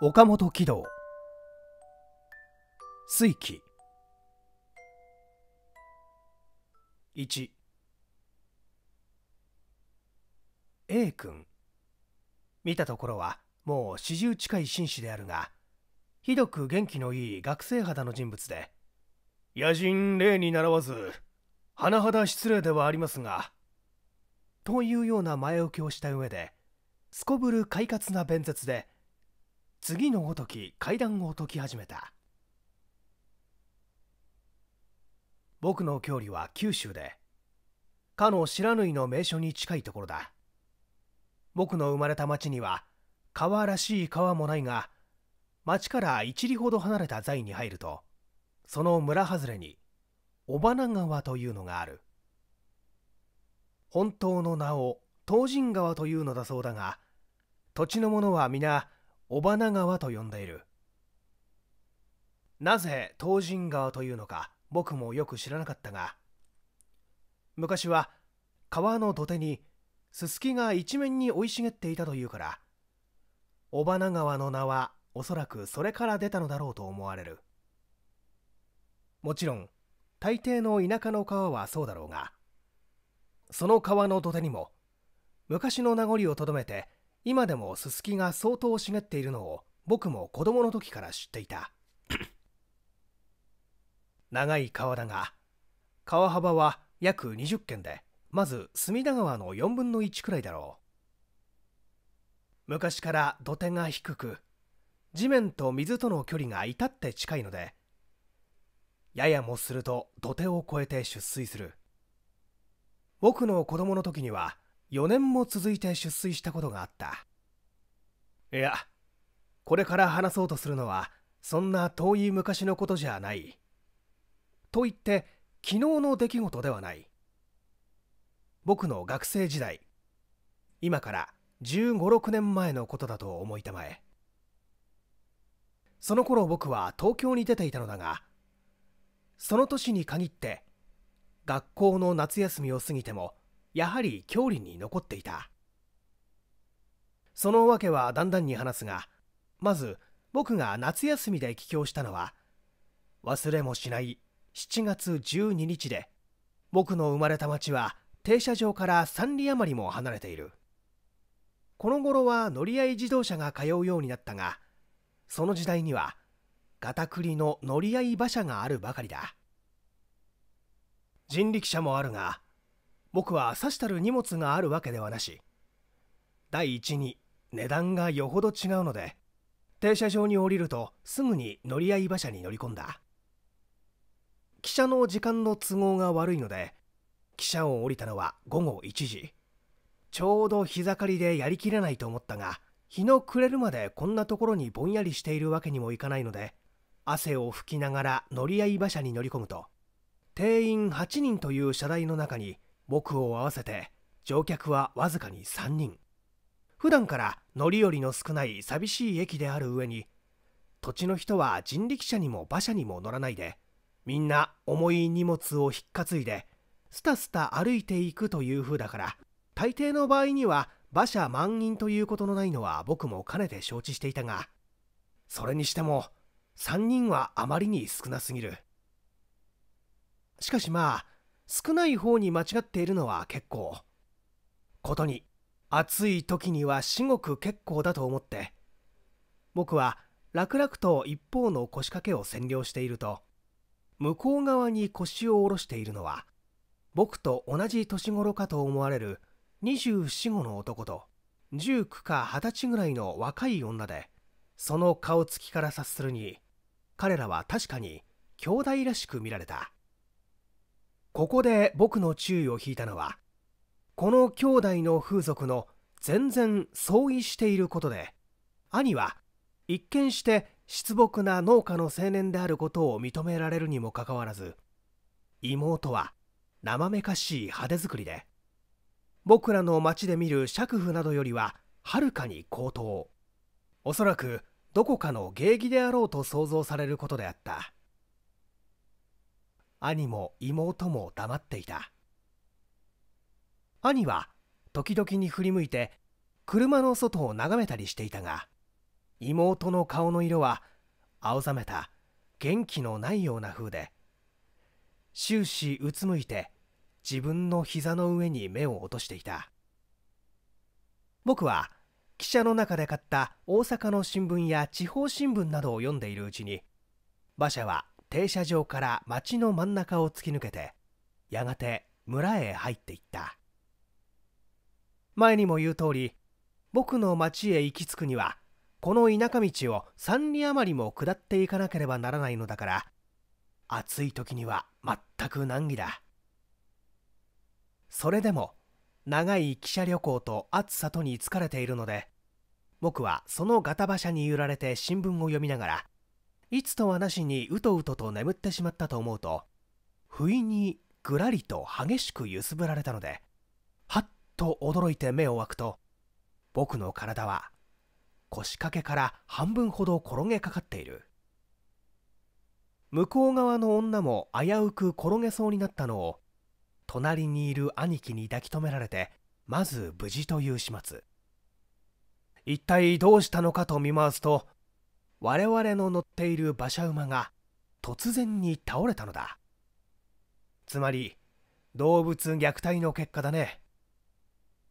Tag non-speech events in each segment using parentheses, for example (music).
岡本喜道水記1 A 君見たところはもう四十近い紳士であるがひどく元気のいい学生肌の人物で野人礼に習わず甚だ失礼ではありますがというような前置きをした上ですこぶる快活な弁舌で次のごとき階段を解き始めた僕の郷里は九州でかの知らぬいの名所に近いところだ僕の生まれた町には川らしい川もないが町から一里ほど離れた在に入るとその村外れに雄花川というのがある本当の名を東神川というのだそうだが土地の者は皆尾花川と呼んでいるなぜ東神川というのか僕もよく知らなかったが昔は川の土手にすすきが一面に生い茂っていたというから尾花川の名はおそらくそれから出たのだろうと思われるもちろん大抵の田舎の川はそうだろうがその川の土手にも昔の名残をとどめて今でもススキが相当茂っているのを僕も子供の時から知っていた (coughs) 長い川だが川幅は約20軒でまず隅田川の4分の1くらいだろう昔から土手が低く地面と水との距離が至って近いのでややもすると土手を越えて出水する僕の子供の時には4年も続いて出水したことがあったいやこれから話そうとするのはそんな遠い昔のことじゃないと言って昨日の出来事ではない僕の学生時代今から1 5 6年前のことだと思いたまえその頃僕は東京に出ていたのだがその年に限って学校の夏休みを過ぎてもやはり郷里に残っていたそのわけはだんだんに話すがまず僕が夏休みで帰郷したのは忘れもしない7月12日で僕の生まれた町は停車場から3里余りも離れているこの頃は乗り合い自動車が通うようになったがその時代にはガタクリの乗り合い馬車があるばかりだ人力車もあるが僕はさしたる荷物があるわけではなし第一に値段がよほど違うので停車場に降りるとすぐに乗り合い馬車に乗り込んだ汽車の時間の都合が悪いので汽車を降りたのは午後1時ちょうど日ざかりでやりきれないと思ったが日の暮れるまでこんなところにぼんやりしているわけにもいかないので汗を拭きながら乗り合い馬車に乗り込むと定員8人という車台の中に僕を合わせて乗客はわずかに3人普段から乗り降りの少ない寂しい駅である上に土地の人は人力車にも馬車にも乗らないでみんな重い荷物を引っかついでスタスタ歩いていくという風だから大抵の場合には馬車満員ということのないのは僕もかねて承知していたがそれにしても3人はあまりに少なすぎるしかしまあ少ない方に間違っているのは結構ことに暑い時には至極結構だと思って僕は楽々と一方の腰掛けを占領していると向こう側に腰を下ろしているのは僕と同じ年頃かと思われる245の男と19か20歳ぐらいの若い女でその顔つきから察するに彼らは確かに兄弟らしく見られたここで僕の注意を引いたのはこの兄弟の風俗の全然相違していることで兄は一見して失朴な農家の青年であることを認められるにもかかわらず妹は生めかしい派手作りで僕らの町で見る爵婦などよりははるかに高等おそらくどこかの芸妓であろうと想像されることであった兄も妹も黙っていた兄は時々に振り向いて車の外を眺めたりしていたが妹の顔の色は青ざめた元気のないような風で終始うつむいて自分の膝の上に目を落としていた僕は汽車の中で買った大阪の新聞や地方新聞などを読んでいるうちに馬車は停車場から町の真ん中を突き抜けてやがて村へ入っていった前にも言う通り僕の町へ行き着くにはこの田舎道を3里余りも下っていかなければならないのだから暑い時には全く難儀だそれでも長い汽車旅行と暑さとに疲れているので僕はそのガタ馬車に揺られて新聞を読みながらいつとはなしにうとうとと眠ってしまったと思うと不意にぐらりと激しく揺すぶられたのでと驚いて目を開くと僕の体は腰掛けから半分ほど転げかかっている向こう側の女も危うく転げそうになったのを隣にいる兄貴に抱き止められてまず無事という始末一体どうしたのかと見回すと我々の乗っている馬車馬が突然に倒れたのだつまり動物虐待の結果だね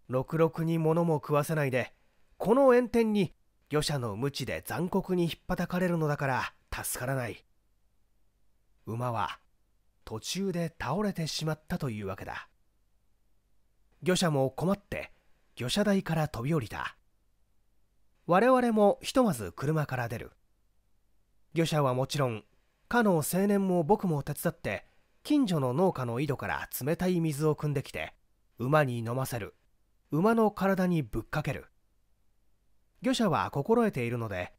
ろくろくに物も食わせないでこの炎天に魚者の無知で残酷にひっぱたかれるのだから助からない馬は途中で倒れてしまったというわけだ魚者も困って魚車台から飛び降りた我々もひとまず車から出る魚者はもちろんかの青年も僕も手伝って近所の農家の井戸から冷たい水を汲んできて馬に飲ませる馬の体にぶっかける魚者は心得ているので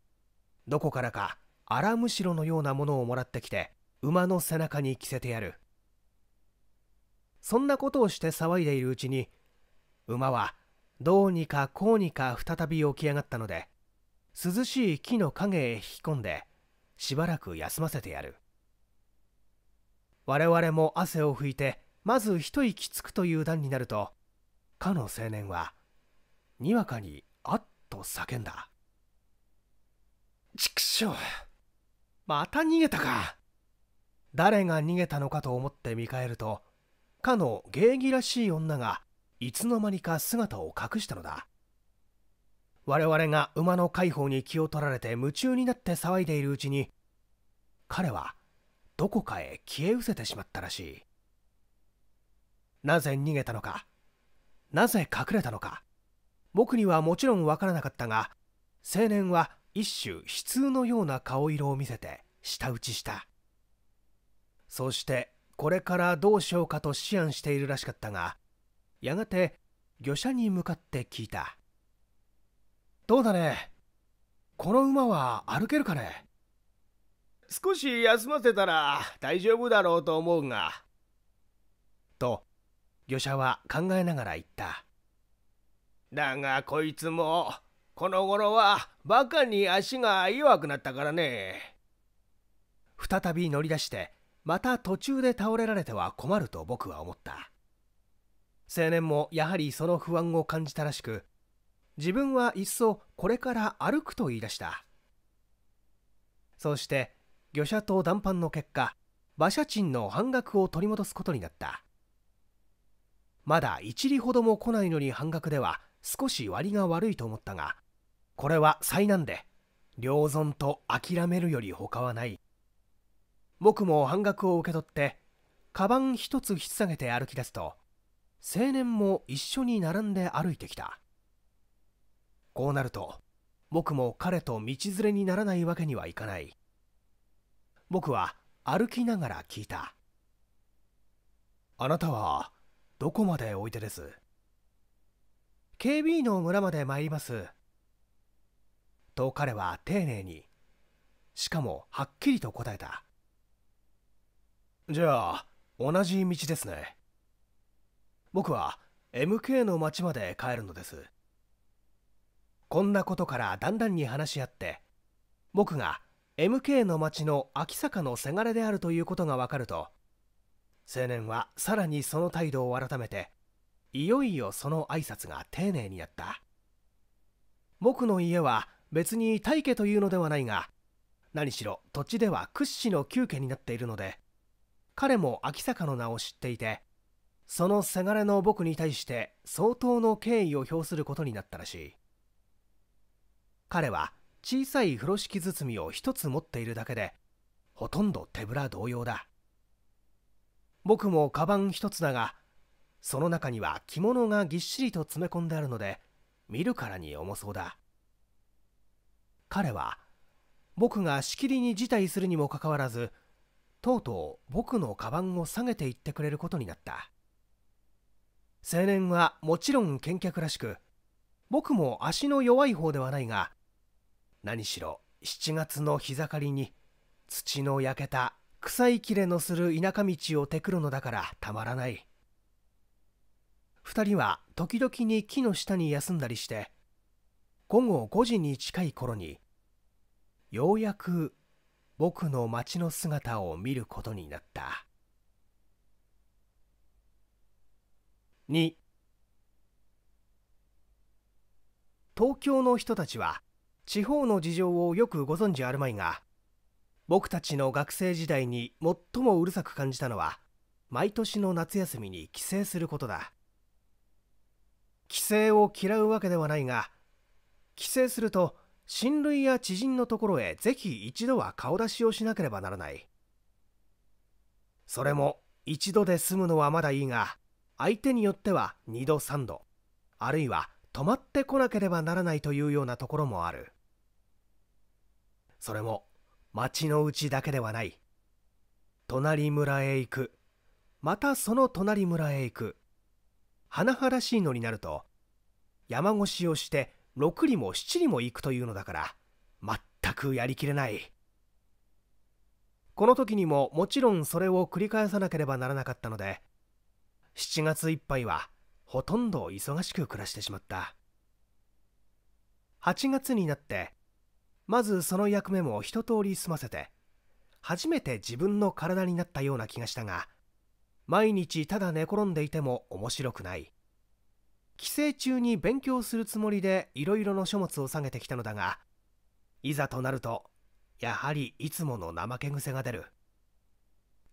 どこからか荒むしろのようなものをもらってきて馬の背中に着せてやるそんなことをして騒いでいるうちに馬はどうにかこうにか再び起き上がったので涼しい木の陰へ引き込んでしばらく休ませてやる我々も汗を拭いてまず一息つくという段になるとかの青年はにわかにあっと叫んだ畜生また逃げたか誰が逃げたのかと思って見返るとかの芸妓らしい女がいつの間にか姿を隠したのだ我々が馬の解放に気を取られて夢中になって騒いでいるうちに彼はどこかへ消え失せてしまったらしいなぜ逃げたのかなぜ隠れたのか僕にはもちろんわからなかったが青年は一種悲痛のような顔色を見せて舌打ちしたそしてこれからどうしようかと思案しているらしかったがやがて魚車に向かって聞いたどうだねこの馬は歩けるかね少し休ませたら大丈夫だろうと思うがと御者は考えながら言った。だがこいつも、この頃はバカに足が弱くなったからね。再び乗り出して、また途中で倒れられては困ると僕は思った。青年もやはりその不安を感じたらしく、自分はいっそこれから歩くと言い出した。そうして、魚車と談判の結果、馬車賃の半額を取り戻すことになった。まだ1里ほども来ないのに半額では少し割が悪いと思ったがこれは災難で良存と諦めるより他はない僕も半額を受け取ってカバン一つ引き下げて歩き出すと青年も一緒に並んで歩いてきたこうなると僕も彼と道連れにならないわけにはいかない僕は歩きながら聞いたあなたはどこまでおいてです警備員の村まで参りますと彼は丁寧にしかもはっきりと答えたじゃあ同じ道ですね僕は MK の町まで帰るのですこんなことからだんだんに話し合って僕が MK の町の秋坂のせがれであるということが分かると青年はさらにその態度を改めていよいよその挨拶が丁寧にやった僕の家は別に大家というのではないが何しろ土地では屈指の旧家になっているので彼も秋坂の名を知っていてそのせがれの僕に対して相当の敬意を表することになったらしい彼は小さい風呂敷包みを一つ持っているだけでほとんど手ぶら同様だ僕もカバン一つだがその中には着物がぎっしりと詰め込んであるので見るからに重そうだ彼は僕がしきりに辞退するにもかかわらずとうとう僕のカバンを下げていってくれることになった青年はもちろん健脚らしく僕も足の弱い方ではないが何しろ7月の日かりに土の焼けた臭いきれのする田舎道をてくるのだからたまらない2人は時々に木の下に休んだりして午後5時に近い頃にようやく僕の町の姿を見ることになった二東京の人たちは地方の事情をよくご存じあるまいが僕たちの学生時代に最もうるさく感じたのは毎年の夏休みに帰省することだ帰省を嫌うわけではないが帰省すると親類や知人のところへぜひ一度は顔出しをしなければならないそれも一度で済むのはまだいいが相手によっては二度三度あるいは泊まってこなければならないというようなところもあるそれも町のうちだけではない隣村へ行くまたその隣村へ行く甚だしいのになると山越しをして6里も7里も行くというのだから全くやりきれないこの時にももちろんそれを繰り返さなければならなかったので7月いっぱいはほとんど忙しく暮らしてしまった8月になってまずその役目も一通り済ませて初めて自分の体になったような気がしたが毎日ただ寝転んでいても面白くない帰省中に勉強するつもりでいろいろの書物を下げてきたのだがいざとなるとやはりいつもの怠け癖が出る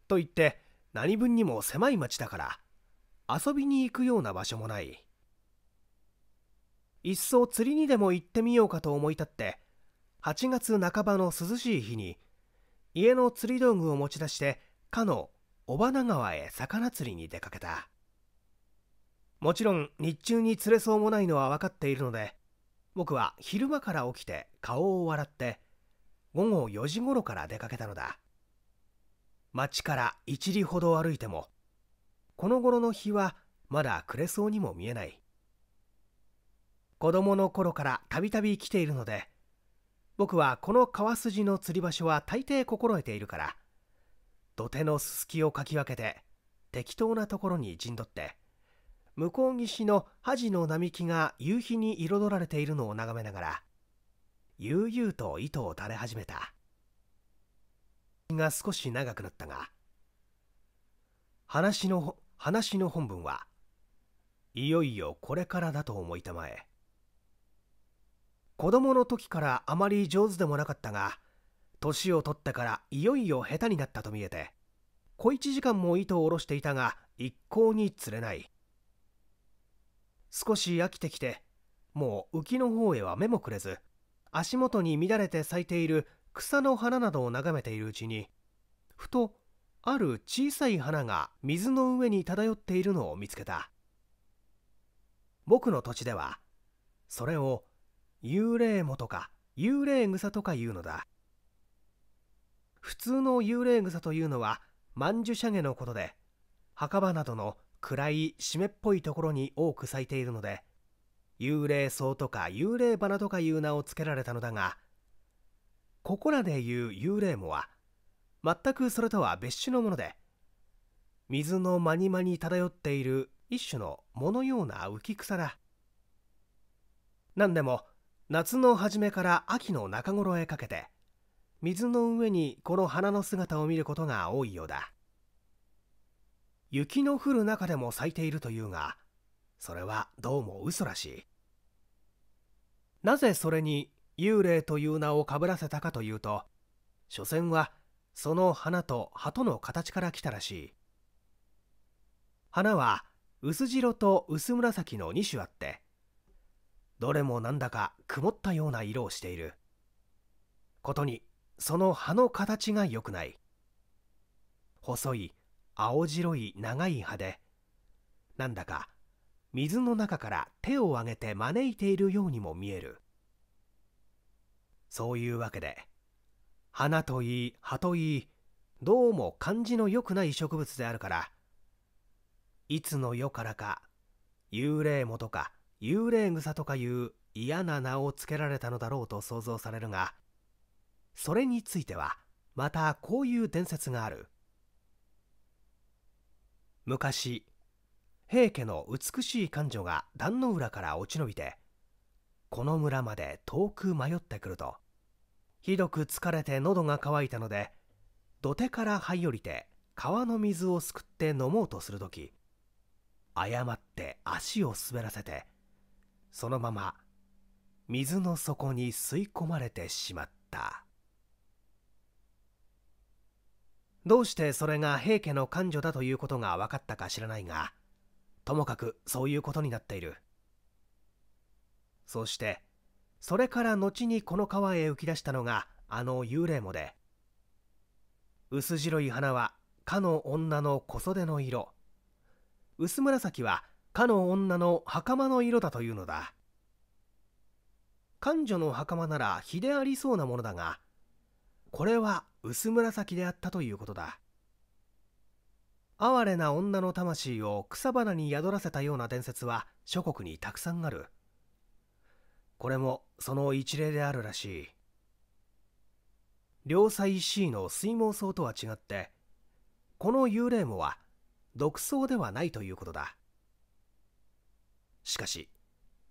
と言って何分にも狭い町だから遊びに行くような場所もないいっそ釣りにでも行ってみようかと思い立って8月半ばの涼しい日に家の釣り道具を持ち出してかの尾花川へ魚釣りに出かけたもちろん日中に釣れそうもないのは分かっているので僕は昼間から起きて顔を洗って午後4時頃から出かけたのだ町から一里ほど歩いてもこの頃の日はまだ暮れそうにも見えない子供の頃からたびたび来ているので僕はこの川筋の釣り場所は大抵心得ているから土手のすすきをかき分けて適当なところに陣取って向こう岸の恥の並木が夕日に彩られているのを眺めながら悠々と糸を垂れ始めたが少し長くなったが話の話の本文はいよいよこれからだと思いたまえ子供の時からあまり上手でもなかったが年を取ってからいよいよ下手になったと見えて小一時間も糸を下ろしていたが一向に釣れない少し飽きてきてもう浮きの方へは目もくれず足元に乱れて咲いている草の花などを眺めているうちにふとある小さい花が水の上に漂っているのを見つけた僕の土地ではそれを幽霊藻とか幽霊草とかいうのだ普通の幽霊草というのは曼珠沙華のことで墓場などの暗い湿っぽいところに多く咲いているので幽霊草とか幽霊花とかいう名を付けられたのだがここらでいう幽霊藻は全くそれとは別種のもので水のまにまに漂っている一種の藻のような浮き草だ何でも夏の初めから秋の中頃へかけて水の上にこの花の姿を見ることが多いようだ雪の降る中でも咲いているというがそれはどうも嘘らしいなぜそれに幽霊という名をかぶらせたかというと所詮はその花と鳩の形から来たらしい花は薄白と薄紫の2種あってどれもなんだか曇ったような色をしていることにその葉の形が良くない細い青白い長い葉でなんだか水の中から手を挙げて招いているようにも見えるそういうわけで花といい葉といいどうも感じの良くない植物であるからいつの世からか幽霊もとか幽霊草とかいう嫌な名を付けられたのだろうと想像されるがそれについてはまたこういう伝説がある昔平家の美しい官女が壇の浦から落ち延びてこの村まで遠く迷ってくるとひどく疲れて喉が渇いたので土手から這い降りて川の水をすくって飲もうとする時誤って足を滑らせてそのまま水の底に吸い込まれてしまったどうしてそれが平家の官女だということが分かったか知らないがともかくそういうことになっているそしてそれから後にこの川へ浮き出したのがあの幽霊もで薄白い花はかの女の小袖の色薄紫はかの女の袴の色だというのだ彼女の袴なら火でありそうなものだがこれは薄紫であったということだ哀れな女の魂を草花に宿らせたような伝説は諸国にたくさんあるこれもその一例であるらしい良妻 C の水毛草とは違ってこの幽霊もは毒草ではないということだしかし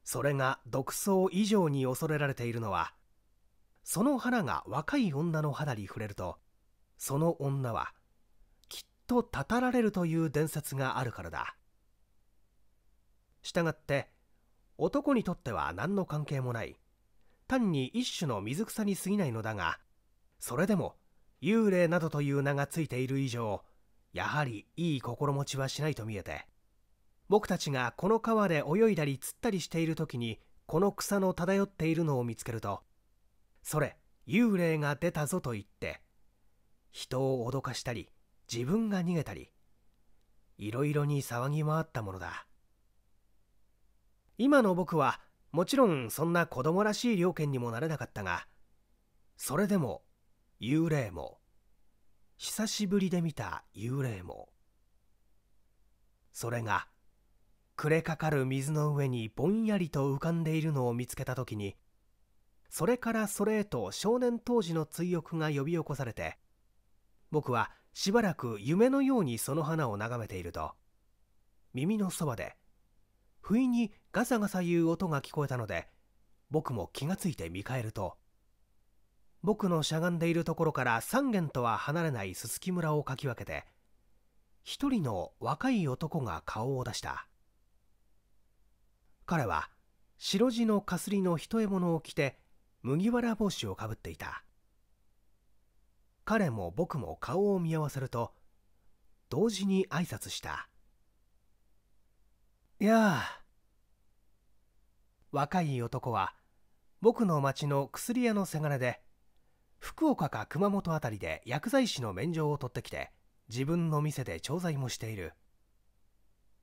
それが毒草以上に恐れられているのはその花が若い女の肌に触れるとその女はきっとたたられるという伝説があるからだ従って男にとっては何の関係もない単に一種の水草に過ぎないのだがそれでも幽霊などという名がついている以上やはりいい心持ちはしないと見えて僕たちがこの川で泳いだり釣ったりしている時にこの草の漂っているのを見つけると「それ幽霊が出たぞ」と言って人を脅かしたり自分が逃げたりいろいろに騒ぎ回ったものだ今の僕はもちろんそんな子供らしい猟犬にもなれなかったがそれでも幽霊も久しぶりで見た幽霊もそれが暮れかかる水の上にぼんやりと浮かんでいるのを見つけた時にそれからそれへと少年当時の追憶が呼び起こされて僕はしばらく夢のようにその花を眺めていると耳のそばで不意にガサガサいう音が聞こえたので僕も気がついて見返ると僕のしゃがんでいるところから3軒とは離れないすすき村をかき分けて一人の若い男が顔を出した。彼は白地のかすりの一獲物を着て麦わら帽子をかぶっていた彼も僕も顔を見合わせると同時に挨拶した「いやあ」若い男は僕の町の薬屋のせがれで福岡か熊本辺りで薬剤師の免状を取ってきて自分の店で調剤もしている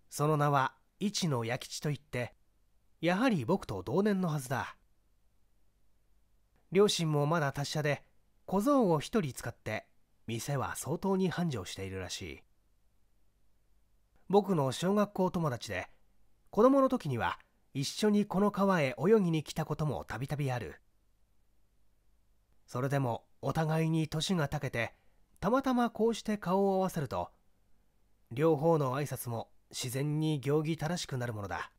その名は一の弥吉といってやはり僕と同年のはずだ両親もまだ達者で小僧を一人使って店は相当に繁盛しているらしい僕の小学校友達で子供の時には一緒にこの川へ泳ぎに来たこともたびたびあるそれでもお互いに年がたけてたまたまこうして顔を合わせると両方の挨拶も自然に行儀正しくなるものだ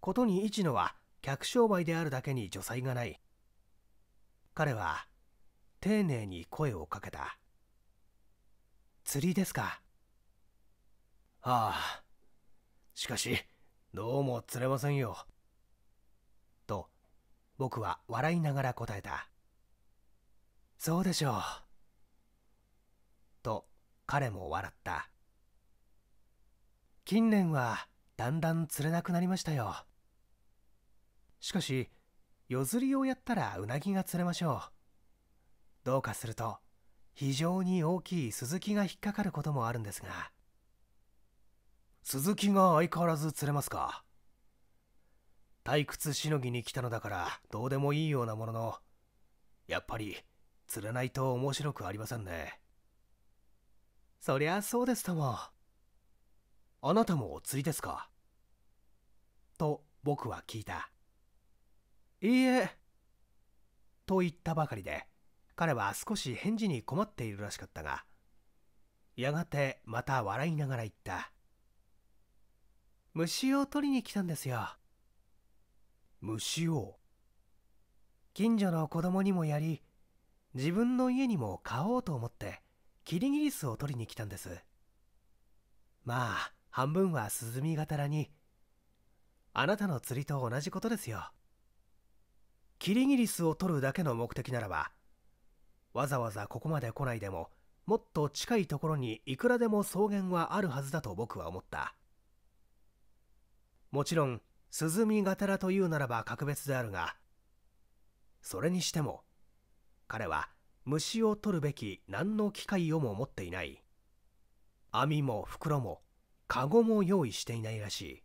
ことに一野は客商売であるだけに助才がない彼は丁寧に声をかけた釣りですかああしかしどうも釣れませんよと僕は笑いながら答えたそうでしょうと彼も笑った近年はだんだん釣れなくなりましたよしかし夜釣りをやったらうなぎが釣れましょうどうかすると非常に大きいスズキが引っかかることもあるんですがスズキが相変わらず釣れますか退屈しのぎに来たのだからどうでもいいようなもののやっぱり釣れないと面白くありませんねそりゃそうですともあなたも釣りですかと僕は聞いたいいえ。と言ったばかりで、彼は少し返事に困っているらしかったが、やがてまた笑いながら言った。虫を取りに来たんですよ。虫を近所の子供にもやり、自分の家にも買おうと思って、キリギリスを取りに来たんです。まあ、半分はスズミがたらに、あなたの釣りと同じことですよ。キリギリスを取るだけの目的ならばわざわざここまで来ないでももっと近いところにいくらでも草原はあるはずだと僕は思ったもちろん涼みがてらというならば格別であるがそれにしても彼は虫を取るべき何の機会をも持っていない網も袋もカゴも用意していないらしい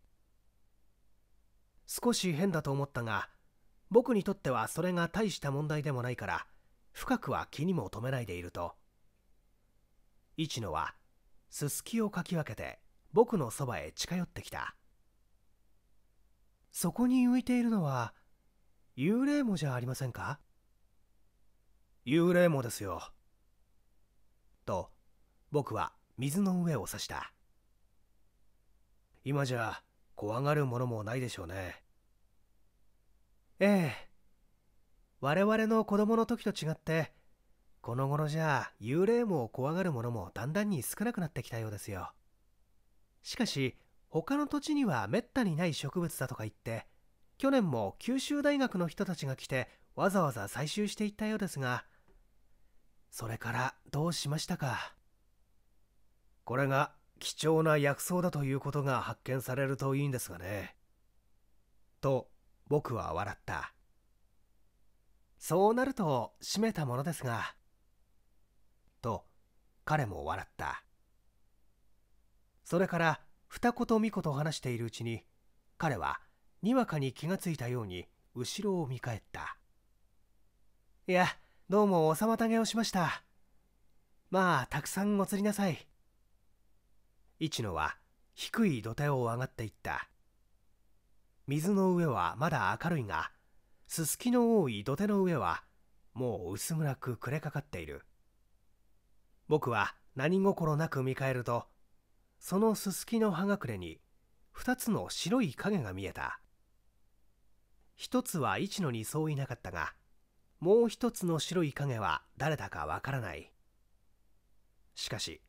少し変だと思ったが僕にとってはそれが大した問題でもないから深くは気にも留めないでいると市野はすすきをかき分けて僕のそばへ近寄ってきたそこに浮いているのは幽霊もじゃありませんか幽霊もですよと僕は水の上を指した今じゃ怖がるものもないでしょうねええ我々の子供の時と違ってこの頃じゃ幽霊も怖がる者もだんだんに少なくなってきたようですよしかし他の土地にはめったにない植物だとか言って去年も九州大学の人たちが来てわざわざ採集していったようですがそれからどうしましたかこれが貴重な薬草だということが発見されるといいんですがねと僕は笑ったそうなると閉めたものですがと彼も笑ったそれから二子と三子と話しているうちに彼はにわかに気がついたように後ろを見返ったいやどうもお妨げをしましたまあたくさんお釣りなさい一野は低い土手を上がっていった水の上はまだ明るいがすすきの多い土手の上はもう薄暗く暮れかかっている僕は何心なく見返るとそのすすきの葉隠れに2つの白い影が見えた1つは一野にそういなかったがもう1つの白い影は誰だかわからないしかし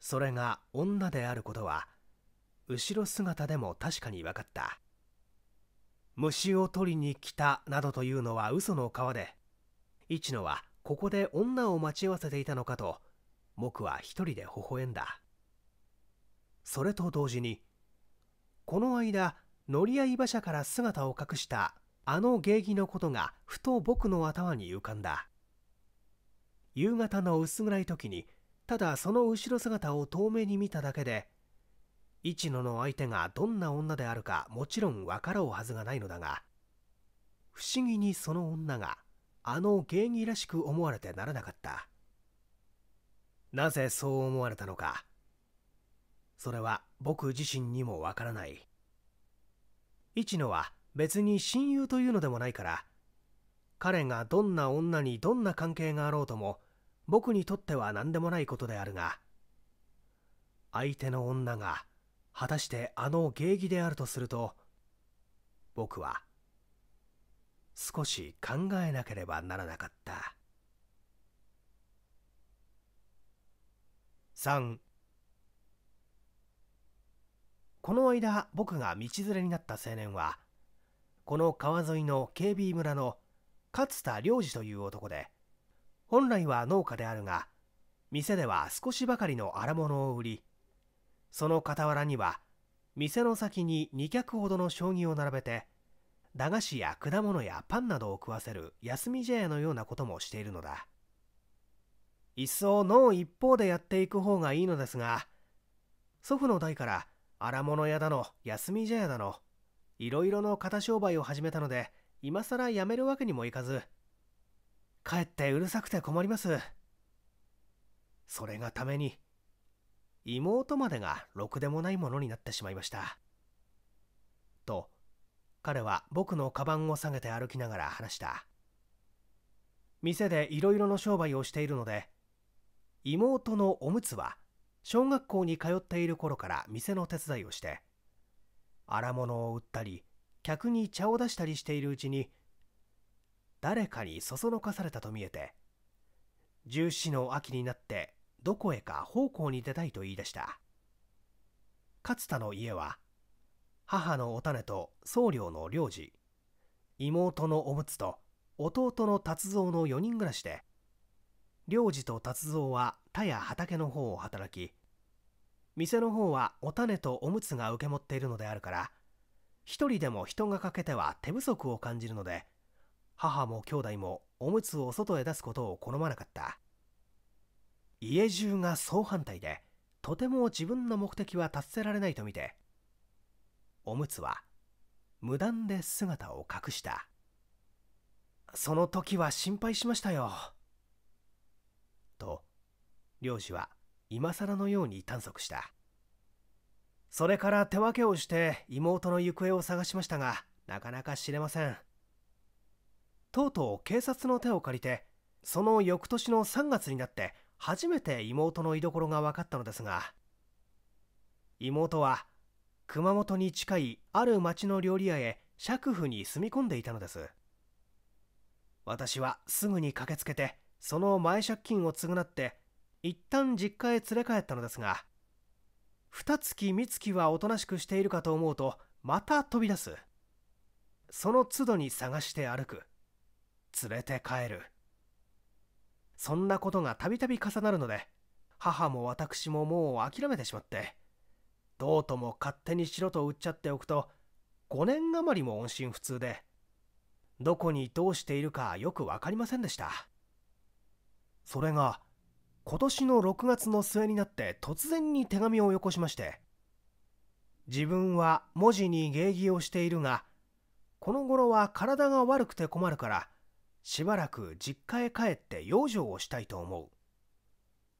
それが女であることは後ろ姿でも確かに分かった虫を取りに来たなどというのは嘘の皮で市野はここで女を待ち合わせていたのかと僕は一人で微笑んだそれと同時にこの間乗り合い馬車から姿を隠したあの芸妓のことがふと僕の頭に浮かんだ夕方の薄暗い時にただその後ろ姿を遠目に見ただけで市野の相手がどんな女であるかもちろん分かろうはずがないのだが不思議にその女があの芸妓らしく思われてならなかったなぜそう思われたのかそれは僕自身にもわからない市野は別に親友というのでもないから彼がどんな女にどんな関係があろうとも僕にとっては何でもないことであるが相手の女が果たしてあの芸妓であるとすると僕は少し考えなければならなかった三。この間僕が道連れになった青年はこの川沿いの警備村の勝田良二という男で本来は農家であるが店では少しばかりの荒物を売りその傍らには店の先に2脚ほどの将棋を並べて駄菓子や果物やパンなどを食わせる休み茶屋のようなこともしているのだ一層脳一方でやっていく方がいいのですが祖父の代から荒物屋だの休み茶屋だのいろいろの型商売を始めたので今更やめるわけにもいかずかえってうるさくて困りますそれがために妹までがろくでもないものになってしまいましたと彼は僕のカバンを下げて歩きながら話した店でいろいろの商売をしているので妹のおむつは小学校に通っている頃から店の手伝いをして荒物を売ったり客に茶を出したりしているうちに誰かにそそのかされたと見えて十四の秋になってどこへか奉公に出たいと言い出した勝田の家は母のお種と僧侶の領事妹のおむつと弟の達蔵の4人暮らしで領事と達蔵は田や畑の方を働き店の方はお種とおむつが受け持っているのであるから一人でも人が欠けては手不足を感じるので母も兄弟もおむつを外へ出すことを好まなかった家中が総反対でとても自分の目的は達せられないとみておむつは無断で姿を隠したその時は心配しましたよと領事は今らのように探索したそれから手分けをして妹の行方を探しましたがなかなか知れませんとうとう警察の手を借りてその翌年の3月になって初めて妹の居所が分かったのですが妹は熊本に近いある町の料理屋へ釈府に住み込んでいたのです私はすぐに駆けつけてその前借金を償って一旦実家へ連れ帰ったのですが二月三月はおとなしくしているかと思うとまた飛び出すその都度に探して歩く連れて帰るそんなことがたびたび重なるので母も私ももう諦めてしまってどうとも勝手にしろと売っちゃっておくと5年余りも音信不通でどこにどうしているかよく分かりませんでしたそれが今年の6月の末になって突然に手紙をよこしまして自分は文字に芸妓をしているがこの頃は体が悪くて困るからしばらく実家へ帰って養生をしたいと思う。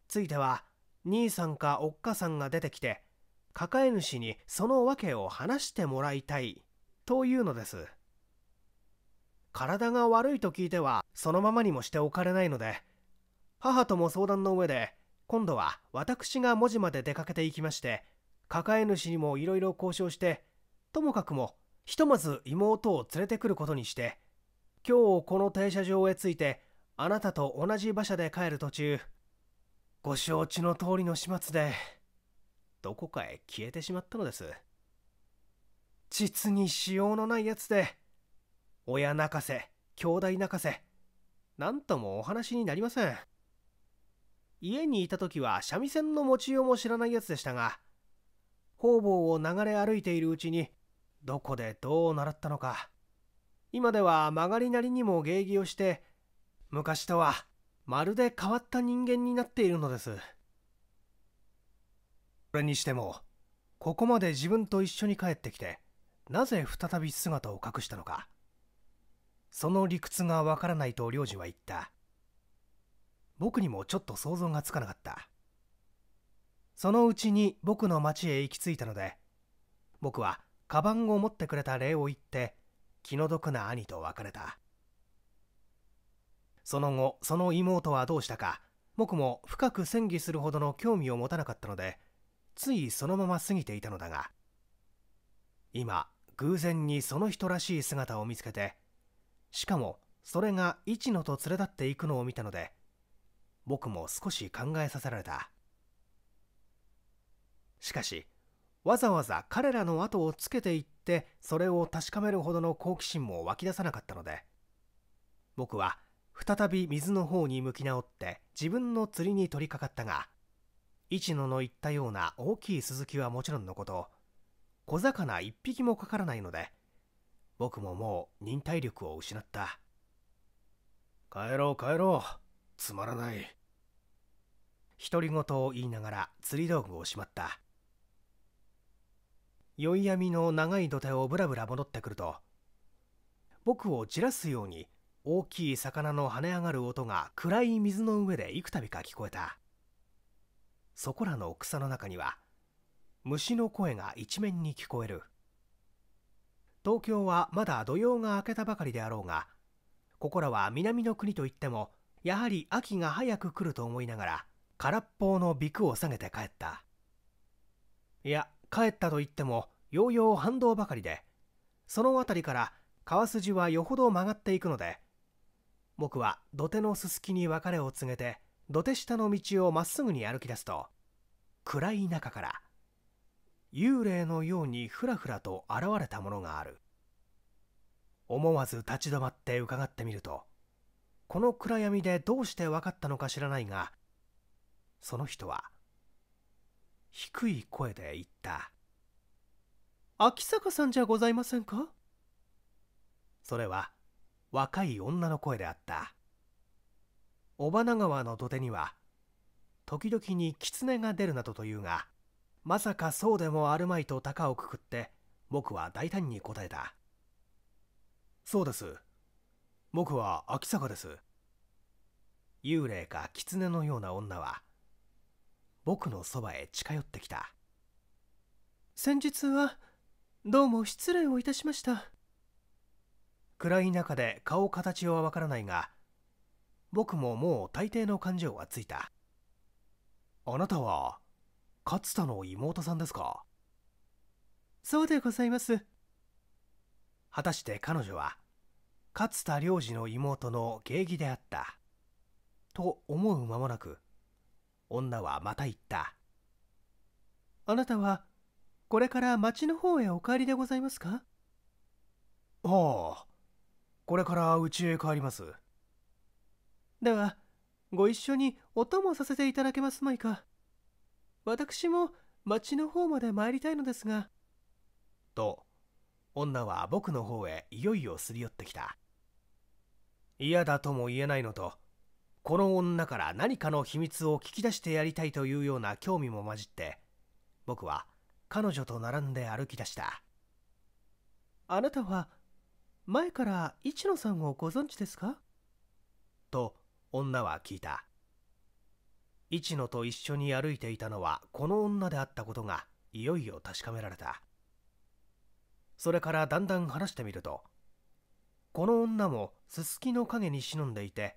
ついては、兄さんかおっかさんが出てきて、抱え主にその訳を話してもらいたい、というのです。体が悪いと聞いては、そのままにもしておかれないので、母とも相談の上で、今度は私が文字まで出かけていきまして、抱え主にもいろいろ交渉して、ともかくも、ひとまず妹を連れてくることにして、今日この停車場へ着いてあなたと同じ馬車で帰る途中ご承知の通りの始末でどこかへ消えてしまったのです実にしようのないやつで親泣かせ兄弟泣かせ何ともお話になりません家にいた時は三味線の持ちようも知らないやつでしたが方々を流れ歩いているうちにどこでどう習ったのか今では曲がりなりにも芸妓をして昔とはまるで変わった人間になっているのですそれにしてもここまで自分と一緒に帰ってきてなぜ再び姿を隠したのかその理屈がわからないと領事は言った僕にもちょっと想像がつかなかったそのうちに僕の町へ行き着いたので僕はカバンを持ってくれた礼を言って気の毒な兄と別れたその後その妹はどうしたか僕も深く戦議するほどの興味を持たなかったのでついそのまま過ぎていたのだが今偶然にその人らしい姿を見つけてしかもそれが一野と連れ立っていくのを見たので僕も少し考えさせられたしかしわざわざ彼らの後をつけていってそれを確かめるほどの好奇心も湧き出さなかったので僕は再び水の方に向き直って自分の釣りに取り掛かったが市野の言ったような大きい鈴木はもちろんのこと小魚一匹もかからないので僕ももう忍耐力を失った帰ろう帰ろうつまらない独り言を言いながら釣り道具をしまった宵闇の長い土手をぶらぶら戻ってくると僕を焦らすように大きい魚の跳ね上がる音が暗い水の上で幾度か聞こえたそこらの草の中には虫の声が一面に聞こえる東京はまだ土曜が明けたばかりであろうがここらは南の国といってもやはり秋が早く来ると思いながら空っぽの鼻くを下げて帰ったいや帰ったと言ってもようよう反動ばかりでその辺りから川筋はよほど曲がっていくので僕は土手のすすきに別れを告げて土手下の道をまっすぐに歩き出すと暗い中から幽霊のようにふらふらと現れたものがある思わず立ち止まって伺ってみるとこの暗闇でどうして分かったのか知らないがその人は低い声で言った秋坂さんじゃございませんかそれは若い女の声であった尾花川の土手には時々に狐が出るなどというがまさかそうでもあるまいと鷹をくくって僕は大胆に答えたそうです僕は秋坂です幽霊か狐のような女は僕のそばへ近寄ってきた先日はどうも失礼をいたしました暗い中で顔形はわからないが僕ももう大抵の感情はついたあなたは勝田の妹さんですかそうでございます果たして彼女は勝田良二の妹の芸妓であったと思う間もなく女はまた言った。あなたは、これから町の方へお帰りでございますかああ、これから家へ帰ります。では、ご一緒にお供させていただけますまいか。私も町の方まで参りたいのですが。と、女は僕の方へいよいよすり寄ってきた。嫌だとも言えないのと、この女から何かの秘密を聞き出してやりたいというような興味も混じって僕は彼女と並んで歩き出したあなたは前から市野さんをご存知ですかと女は聞いた市野と一緒に歩いていたのはこの女であったことがいよいよ確かめられたそれからだんだん話してみるとこの女もすすきの陰に忍んでいて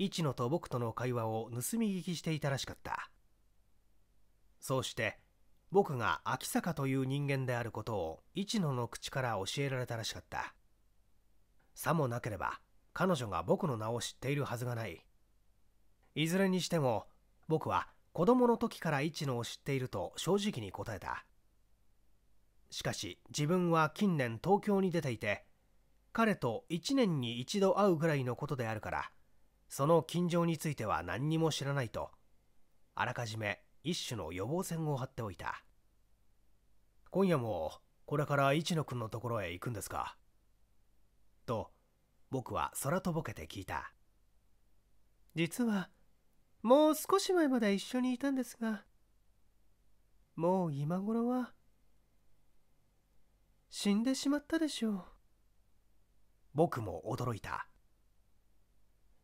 市野と僕との会話を盗み聞きしていたらしかったそうして僕が秋坂という人間であることを市野の口から教えられたらしかったさもなければ彼女が僕の名を知っているはずがないいずれにしても僕は子供の時から市野を知っていると正直に答えたしかし自分は近年東京に出ていて彼と1年に一度会うぐらいのことであるからその近所については何にも知らないとあらかじめ一種の予防線を張っておいた今夜もこれから一野くんのところへ行くんですかと僕は空とぼけて聞いた実はもう少し前まで一緒にいたんですがもう今頃は死んでしまったでしょう僕も驚いた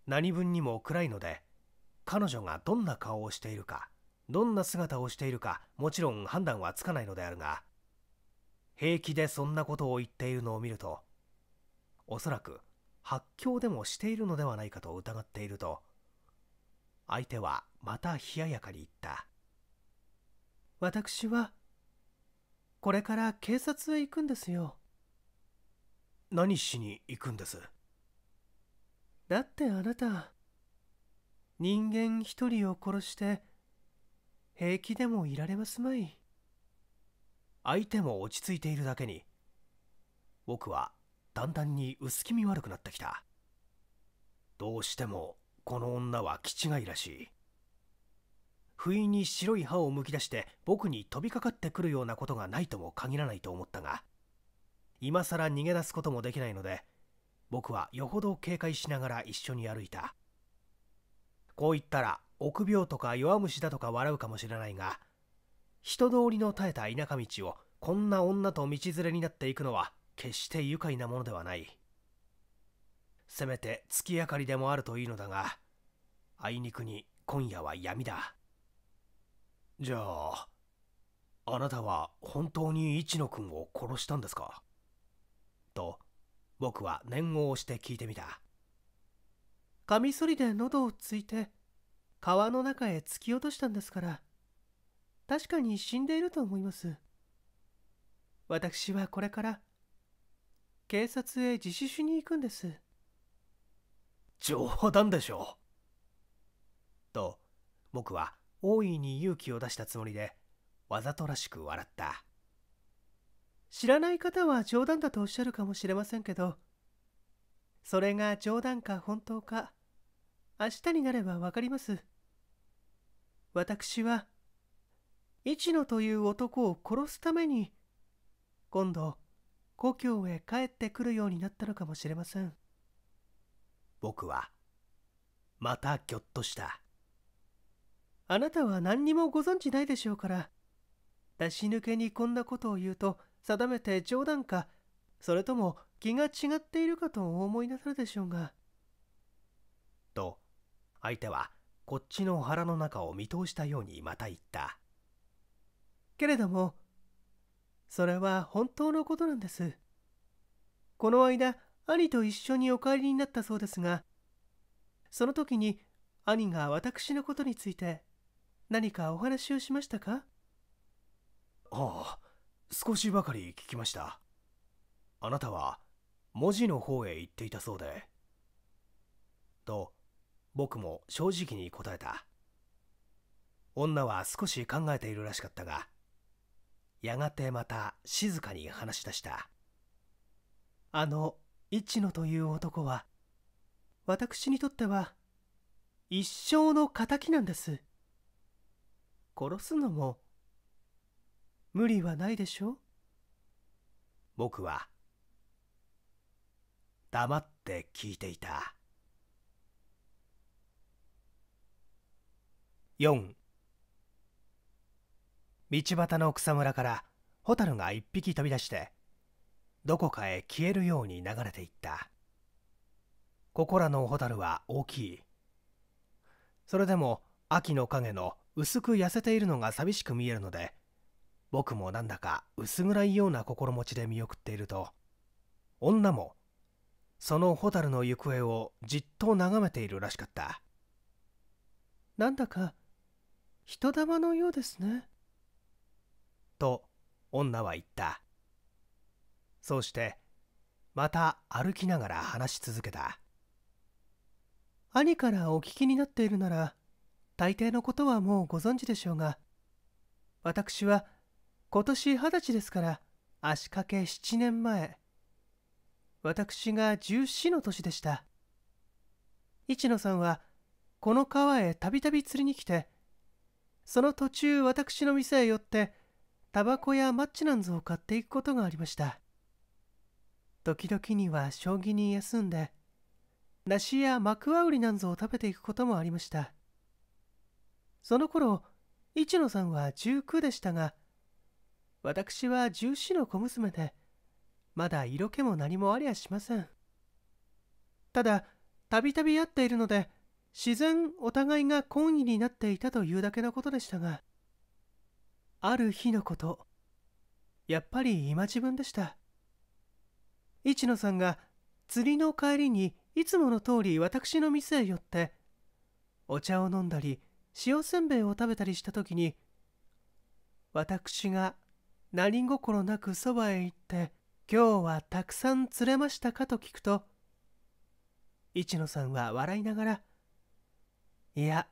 何分にも暗いので彼女がどんな顔をしているかどんな姿をしているかもちろん判断はつかないのであるが平気でそんなことを言っているのを見るとおそらく発狂でもしているのではないかと疑っていると相手はまた冷ややかに言った私はこれから警察へ行くんですよ何しに行くんですだってあなた人間一人を殺して平気でもいられますまい相手も落ち着いているだけに僕はだんだんに薄気味悪くなってきたどうしてもこの女は気違いらしい不意に白い歯をむき出して僕に飛びかかってくるようなことがないとも限らないと思ったが今更逃げ出すこともできないので僕はよほど警戒しながら一緒に歩いたこう言ったら臆病とか弱虫だとか笑うかもしれないが人通りの絶えた田舎道をこんな女と道連れになっていくのは決して愉快なものではないせめて月明かりでもあるといいのだがあいにくに今夜は闇だじゃああなたは本当に一野君を殺したんですかと僕は念を押して聞いてみたカミソリで喉をついて川の中へ突き落としたんですから確かに死んでいると思います私はこれから警察へ自首しに行くんです冗談でしょうと僕は大いに勇気を出したつもりでわざとらしく笑った知らない方は冗談だとおっしゃるかもしれませんけどそれが冗談か本当か明日になれば分かります私は一野という男を殺すために今度故郷へ帰ってくるようになったのかもしれません僕はまたぎょっとしたあなたは何にもご存じないでしょうから出し抜けにこんなことを言うと定めて冗談かそれとも気が違っているかとお思いなさるでしょうが。と相手はこっちの腹の中を見通したようにまた言ったけれどもそれは本当のことなんですこの間兄と一緒にお帰りになったそうですがその時に兄が私のことについて何かお話をしましたかああ少しばかり聞きましたあなたは文字の方へ行っていたそうでと僕も正直に答えた女は少し考えているらしかったがやがてまた静かに話し出したあの一野という男は私にとっては一生の敵なんです殺すのも無理はないでしょ僕は黙って聞いていた4道端の草むらから蛍が一匹飛び出してどこかへ消えるように流れていったここらの蛍は大きいそれでも秋の影の薄く痩せているのが寂しく見えるので僕もなんだか薄暗いような心持ちで見送っていると女もその蛍の行方をじっと眺めているらしかったなんだか人玉のようですねと女は言ったそうしてまた歩きながら話し続けた兄からお聞きになっているなら大抵のことはもうご存知でしょうが私は今年二十歳ですから足掛け7年前私が1四の年でした市野さんはこの川へたびたび釣りに来てその途中私の店へ寄ってタバコやマッチなんぞを買っていくことがありました時々には将棋に休んで梨やマクワウリなんぞを食べていくこともありましたその頃市野さんは19でしたが私は十四の小娘で、まだ色気も何もありゃしません。ただ、たびたび会っているので、自然お互いが懇意になっていたというだけのことでしたが、ある日のこと、やっぱり今自分でした。市野さんが釣りの帰りにいつもの通り私の店へ寄って、お茶を飲んだり、塩せんべいを食べたりした時に、私が何心なくそばへ行って今日はたくさん釣れましたかと聞くと市野さんは笑いながらいや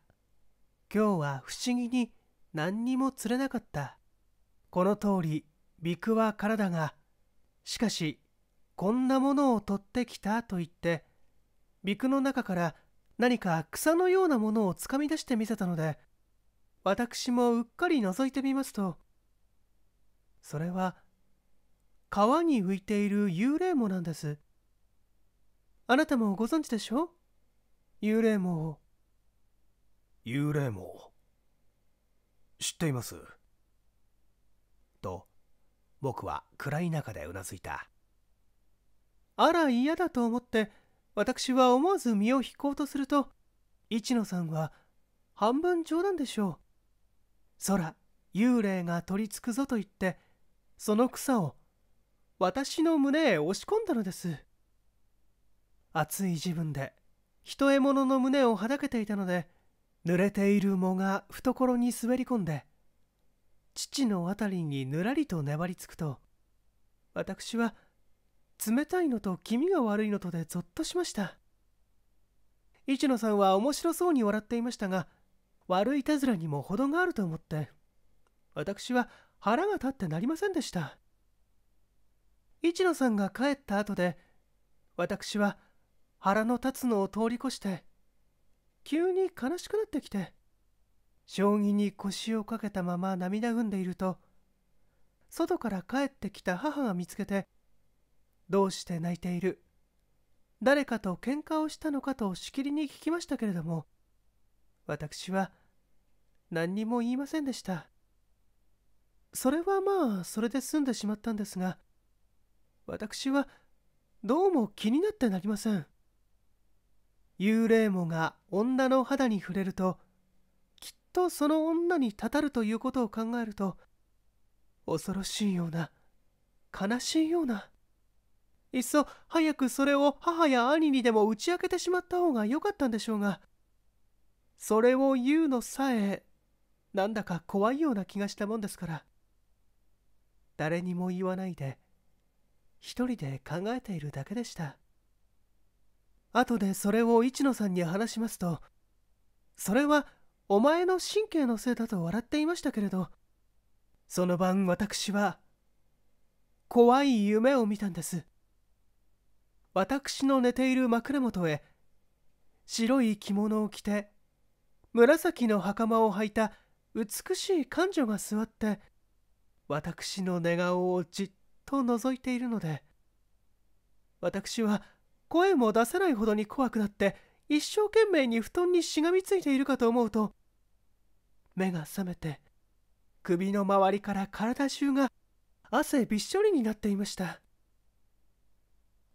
今日は不思議に何にも釣れなかったこの通りビクは体がしかしこんなものを取ってきたと言ってビクの中から何か草のようなものをつかみ出してみせたので私もうっかり覗いてみますとそれは川に浮いている幽霊もなんですあなたもご存知でしょ幽霊も幽霊も知っていますと僕は暗い中でうなずいたあら嫌だと思って私は思わず身を引こうとすると市野さんは半分冗談でしょう空幽霊が取りつくぞと言ってその草を私の胸へ押し込んだのです熱い自分で一獲物の胸をはだけていたので濡れている藻が懐に滑り込んで父の辺りにぬらりと粘りつくと私は冷たいのと気味が悪いのとでぞっとしました市野さんは面白そうに笑っていましたが悪いたずらにも程があると思って私は腹が立ってなりませんでした市野さんが帰った後で私は腹の立つのを通り越して急に悲しくなってきて将棋に腰をかけたまま涙ぐんでいると外から帰ってきた母が見つけてどうして泣いている誰かと喧嘩をしたのかとしきりに聞きましたけれども私は何にも言いませんでしたそれはまあそれで済んでしまったんですが私はどうも気になってなりません幽霊もが女の肌に触れるときっとその女にたたるということを考えると恐ろしいような悲しいようないっそ早くそれを母や兄にでも打ち明けてしまった方が良かったんでしょうがそれを言うのさえなんだか怖いような気がしたもんですから誰にも言わないで一人で考えているだけでした後でそれを市野さんに話しますとそれはお前の神経のせいだと笑っていましたけれどその晩私は怖い夢を見たんです私の寝ている枕元へ白い着物を着て紫の袴を履いた美しい彼女が座って私の寝顔をじっと覗いているので私は声も出せないほどに怖くなって一生懸命に布団にしがみついているかと思うと目が覚めて首の周りから体中が汗びっしょりになっていました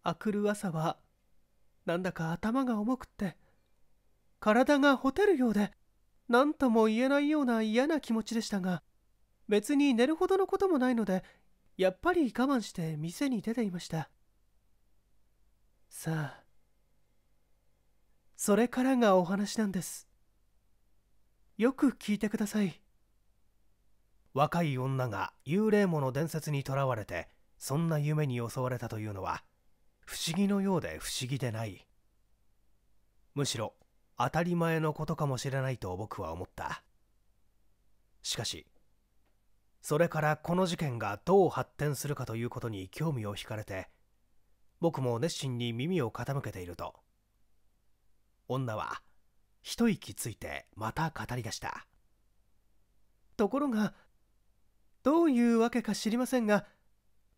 あくる朝はなんだか頭が重くって体がほてるようで何とも言えないような嫌な気持ちでしたが別に寝るほどのこともないのでやっぱり我慢して店に出ていましたさあそれからがお話なんですよく聞いてください若い女が幽霊もの伝説にとらわれてそんな夢に襲われたというのは不思議のようで不思議でないむしろ当たり前のことかもしれないと僕は思ったしかしそれからこの事件がどう発展するかということに興味を惹かれて僕も熱心に耳を傾けていると女は一息ついてまた語り出したところがどういうわけか知りませんが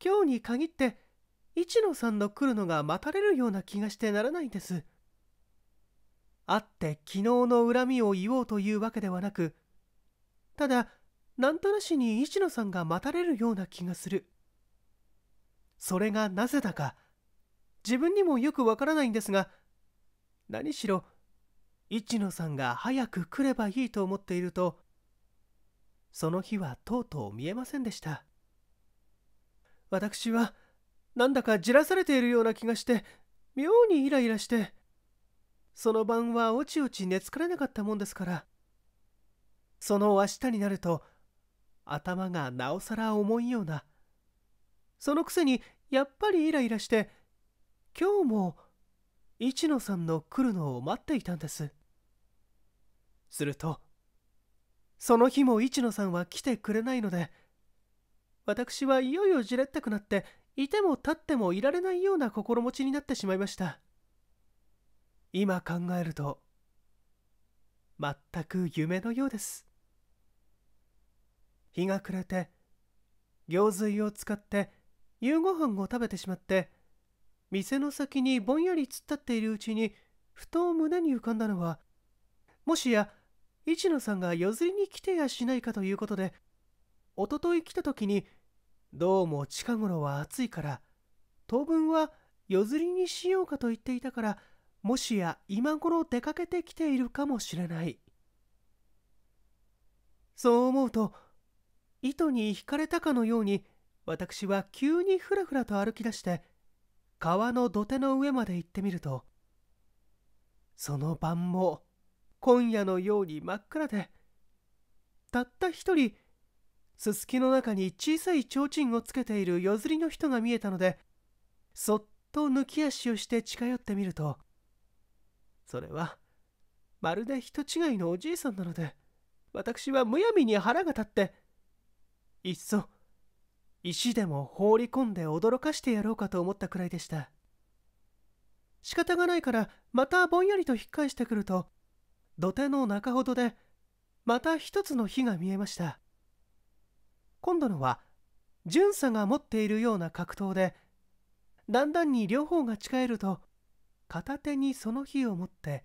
今日に限って一野さんの来るのが待たれるような気がしてならないんです会って昨日の恨みを言おうというわけではなくただなんとなしに市野さんが待たれるような気がする。それがなぜだか、自分にもよくわからないんですが、何しろ、市野さんが早く来ればいいと思っていると、その日はとうとう見えませんでした。私は、なんだかじらされているような気がして、妙にイライラして、その晩はおちおち寝つかれなかったもんですから、その明日になると、頭がなおさら重いようなそのくせにやっぱりイライラして今日も市野さんの来るのを待っていたんですするとその日も市野さんは来てくれないので私はいよいよじれったくなっていても立ってもいられないような心持ちになってしまいました今考えると全く夢のようです日が暮れて行水を使って夕ご飯を食べてしまって店の先にぼんやり突っ立っているうちにふと胸に浮かんだのはもしや市野さんが夜釣りに来てやしないかということでおととい来た時にどうも近頃は暑いから当分は夜釣りにしようかと言っていたからもしや今頃出かけてきているかもしれないそう思うと糸に引かれたかのように私は急にふらふらと歩き出して川の土手の上まで行ってみるとその晩も今夜のように真っ暗でたった一人すすきの中に小さい提灯をつけている夜釣りの人が見えたのでそっと抜き足をして近寄ってみるとそれはまるで人違いのおじいさんなので私はむやみに腹が立っていっそ石でも放り込んで驚かしてやろうかと思ったくらいでした仕方がないからまたぼんやりと引っ返してくると土手の中ほどでまた一つの火が見えました今度のは巡査が持っているような格闘でだんだんに両方が近寄ると片手にその火を持って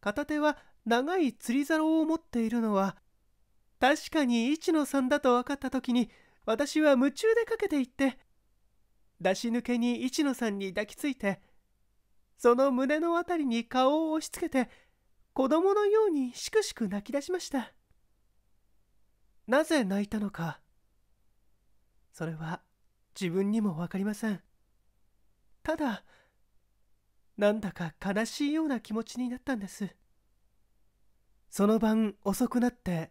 片手は長い釣り竿を持っているのは確かに市野さんだと分かった時に私は夢中でかけていって出し抜けに市野さんに抱きついてその胸の辺りに顔を押しつけて子供のようにしくしく泣き出しましたなぜ泣いたのかそれは自分にも分かりませんただなんだか悲しいような気持ちになったんですその晩遅くなって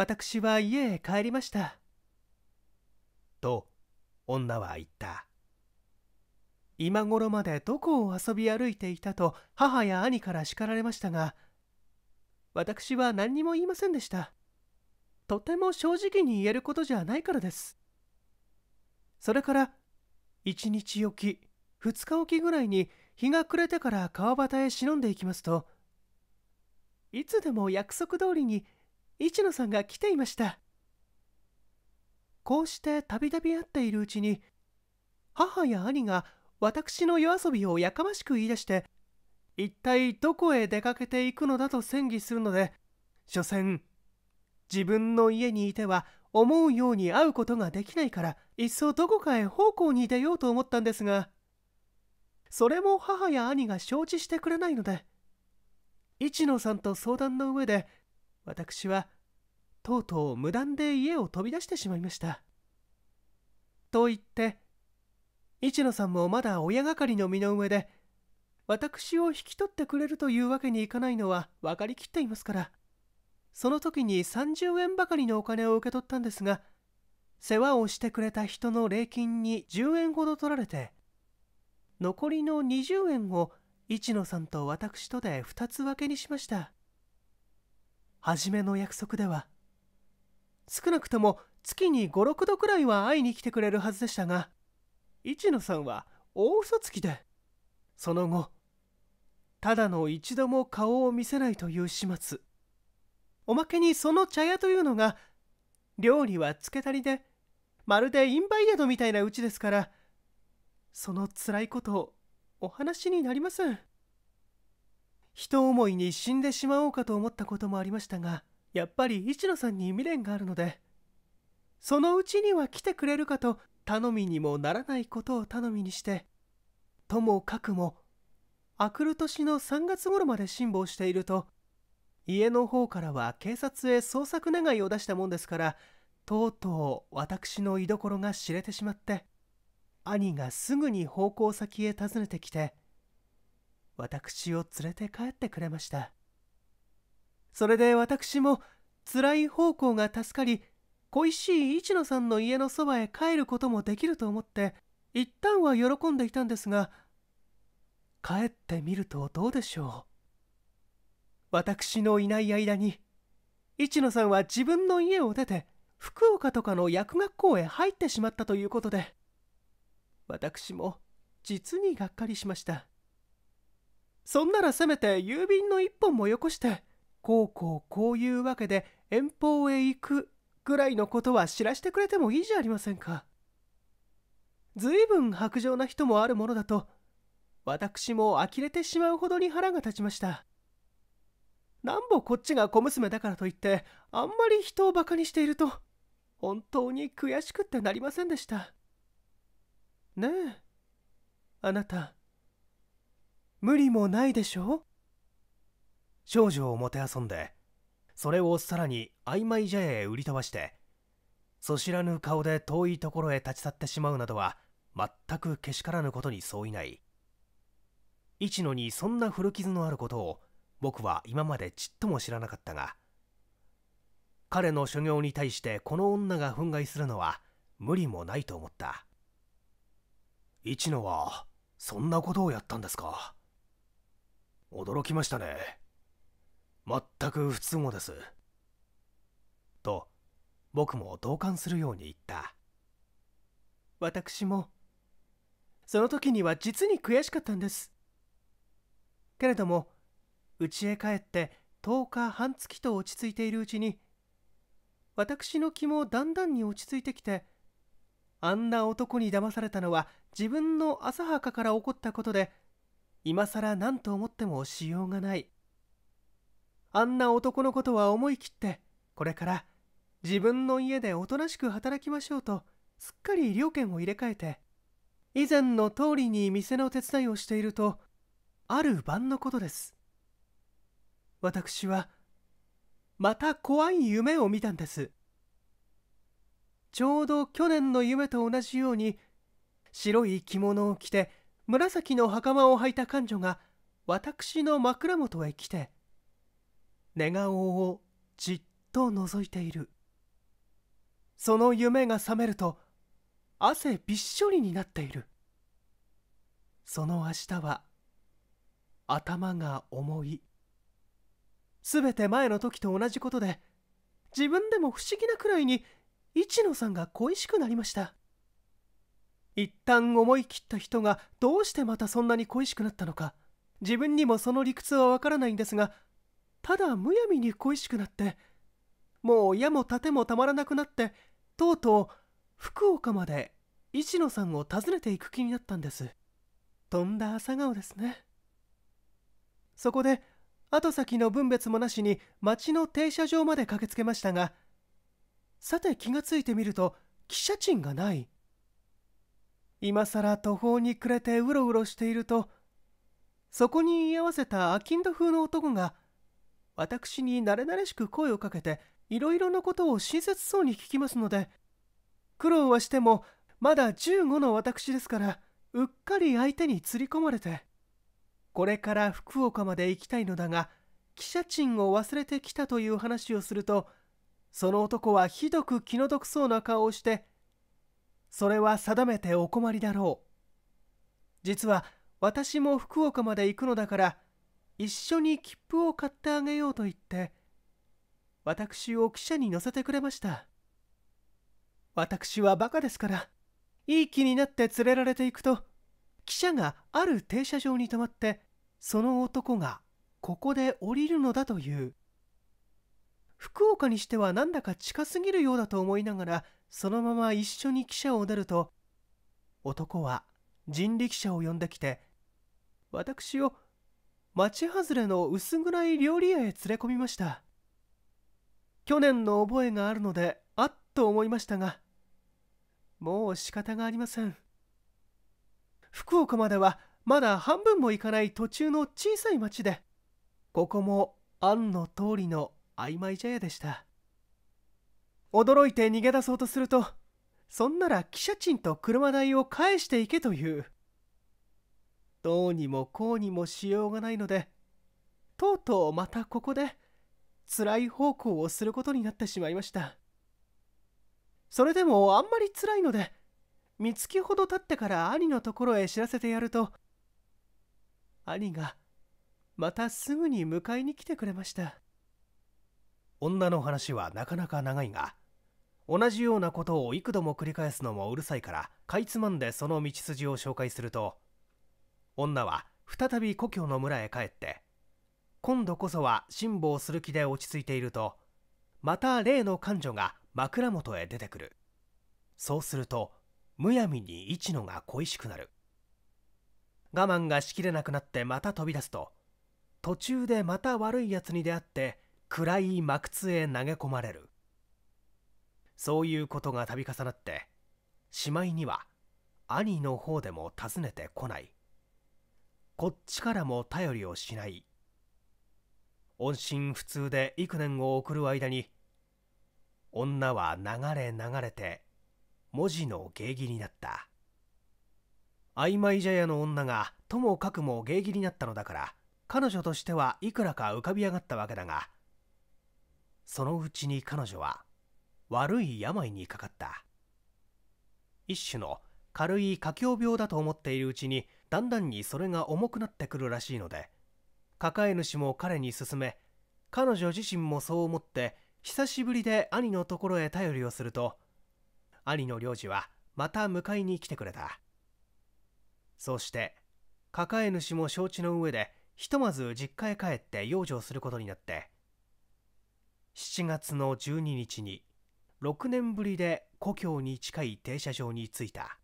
私は家へ帰りました。と女は言った。今頃までどこを遊び歩いていたと母や兄から叱られましたが、私は何にも言いませんでした。とても正直に言えることじゃないからです。それから1日おき2日おきぐらいに日が暮れてから川端へ忍んでいきますといつでも約束通りに市野さんが来ていましたこうしてたびたび会っているうちに母や兄が私の夜遊びをやかましく言い出して一体どこへ出かけていくのだと戦議するので所詮自分の家にいては思うように会うことができないからいっそどこかへ奉公に出ようと思ったんですがそれも母や兄が承知してくれないので市野さんと相談の上で私はとうとう無断で家を飛び出してしまいましたと言って市野さんもまだ親がかりの身の上で私を引き取ってくれるというわけにいかないのは分かりきっていますからその時に30円ばかりのお金を受け取ったんですが世話をしてくれた人の礼金に10円ほど取られて残りの20円を市野さんと私とで2つ分けにしました初めの約束では少なくとも月に56度くらいは会いに来てくれるはずでしたが市野さんは大嘘つきでその後ただの一度も顔を見せないという始末おまけにその茶屋というのが料理はつけたりでまるでインバイドみたいなうちですからそのつらいことをお話になりません人思いに死んでしまおうかと思ったこともありましたがやっぱり市野さんに未練があるのでそのうちには来てくれるかと頼みにもならないことを頼みにしてともかくもあくる年の3月頃まで辛抱していると家の方からは警察へ捜索願いを出したもんですからとうとう私の居所が知れてしまって兄がすぐに奉公先へ訪ねてきて私を連れて帰ってくれましたそれで私も辛い方向が助かり恋しい市野さんの家のそばへ帰ることもできると思って一旦は喜んでいたんですが帰ってみるとどうでしょう私のいない間に市野さんは自分の家を出て福岡とかの薬学校へ入ってしまったということで私も実にがっかりしましたそんならせめて郵便の一本もよこして、こうこうこういうわけで遠方へ行くぐらいのことは知らしてくれてもいいじゃありませんか。ずいぶん薄情な人もあるものだと、私も呆れてしまうほどに腹が立ちました。なんぼこっちが小娘だからといって、あんまり人をバカにしていると、本当に悔しくってなりませんでした。ねえ、あなた。無理もないでしょ少女をもてあそんでそれをさらに曖昧じゃへ売り飛ばしてそ知らぬ顔で遠いところへ立ち去ってしまうなどは全くけしからぬことに相違ない一野にそんな古傷のあることを僕は今までちっとも知らなかったが彼の所業に対してこの女が憤慨するのは無理もないと思った一野はそんなことをやったんですか驚きましたね。全く不都合です。と、僕も同感するように言った。私も、その時には実に悔しかったんです。けれども、家へ帰って10日半月と落ち着いているうちに、私の気もだんだんに落ち着いてきて、あんな男に騙されたのは自分の浅はかから起こったことで、今更何と思ってもしようがないあんな男のことは思い切ってこれから自分の家でおとなしく働きましょうとすっかり料件を入れ替えて以前の通りに店の手伝いをしているとある晩のことです私はまた怖い夢を見たんですちょうど去年の夢と同じように白い着物を着て紫の袴を履いた彼女が私の枕元へ来て寝顔をじっと覗いているその夢が覚めると汗びっしょりになっているその明日は頭が重いすべて前の時と同じことで自分でも不思議なくらいに一野さんが恋しくなりました一旦思い切った人がどうしてまたそんなに恋しくなったのか自分にもその理屈はわからないんですがただむやみに恋しくなってもう矢も盾もたまらなくなってとうとう福岡まで石野さんを訪ねていく気になったんですとんだ朝顔ですねそこで後先の分別もなしに町の停車場まで駆けつけましたがさて気がついてみると汽車賃がない今さら途方に暮れてうろうろしているとそこに居合わせたきんど風の男が私に慣れ慣れしく声をかけていろいろなことを親切そうに聞きますので苦労はしてもまだ15の私ですからうっかり相手に釣り込まれてこれから福岡まで行きたいのだが汽車賃を忘れてきたという話をするとその男はひどく気の毒そうな顔をしてそれは定めてお困りだろう実は私も福岡まで行くのだから一緒に切符を買ってあげようと言って私を汽車に乗せてくれました私はバカですからいい気になって連れられていくと汽車がある停車場に止まってその男がここで降りるのだという福岡にしてはなんだか近すぎるようだと思いながらそのまま一緒に汽車を出ると男は人力車を呼んできて私を町外れの薄暗い料理屋へ連れ込みました去年の覚えがあるのであっと思いましたがもう仕方がありません福岡まではまだ半分も行かない途中の小さい町でここも案の通りの曖昧茶屋でした驚いて逃げ出そうとするとそんなら汽車賃と車代を返していけというどうにもこうにもしようがないのでとうとうまたここで辛い奉公をすることになってしまいましたそれでもあんまり辛いので三月ほど経ってから兄のところへ知らせてやると兄がまたすぐに迎えに来てくれました女の話はなかなか長いが同じようなことを幾度も繰り返すのもうるさいからかいつまんでその道筋を紹介すると女は再び故郷の村へ帰って今度こそは辛抱する気で落ち着いているとまた例の彼女が枕元へ出てくるそうするとむやみに一野が恋しくなる我慢がしきれなくなってまた飛び出すと途中でまた悪いやつに出会って暗い幕津へ投げ込まれるそういうことが度重なってしまいには兄の方でも訪ねてこないこっちからも頼りをしない音信不通で幾年を送る間に女は流れ流れて文字の芸妓になった曖昧茶屋の女がともかくも芸妓になったのだから彼女としてはいくらか浮かび上がったわけだがそのうちに彼女は悪い病にかかった一種の軽い過境病だと思っているうちにだんだんにそれが重くなってくるらしいので抱え主も彼に勧め彼女自身もそう思って久しぶりで兄のところへ頼りをすると兄の領事はまた迎えに来てくれたそうして抱え主も承知の上でひとまず実家へ帰って養生することになって7月の12日に6年ぶりで故郷に近い停車場に着いた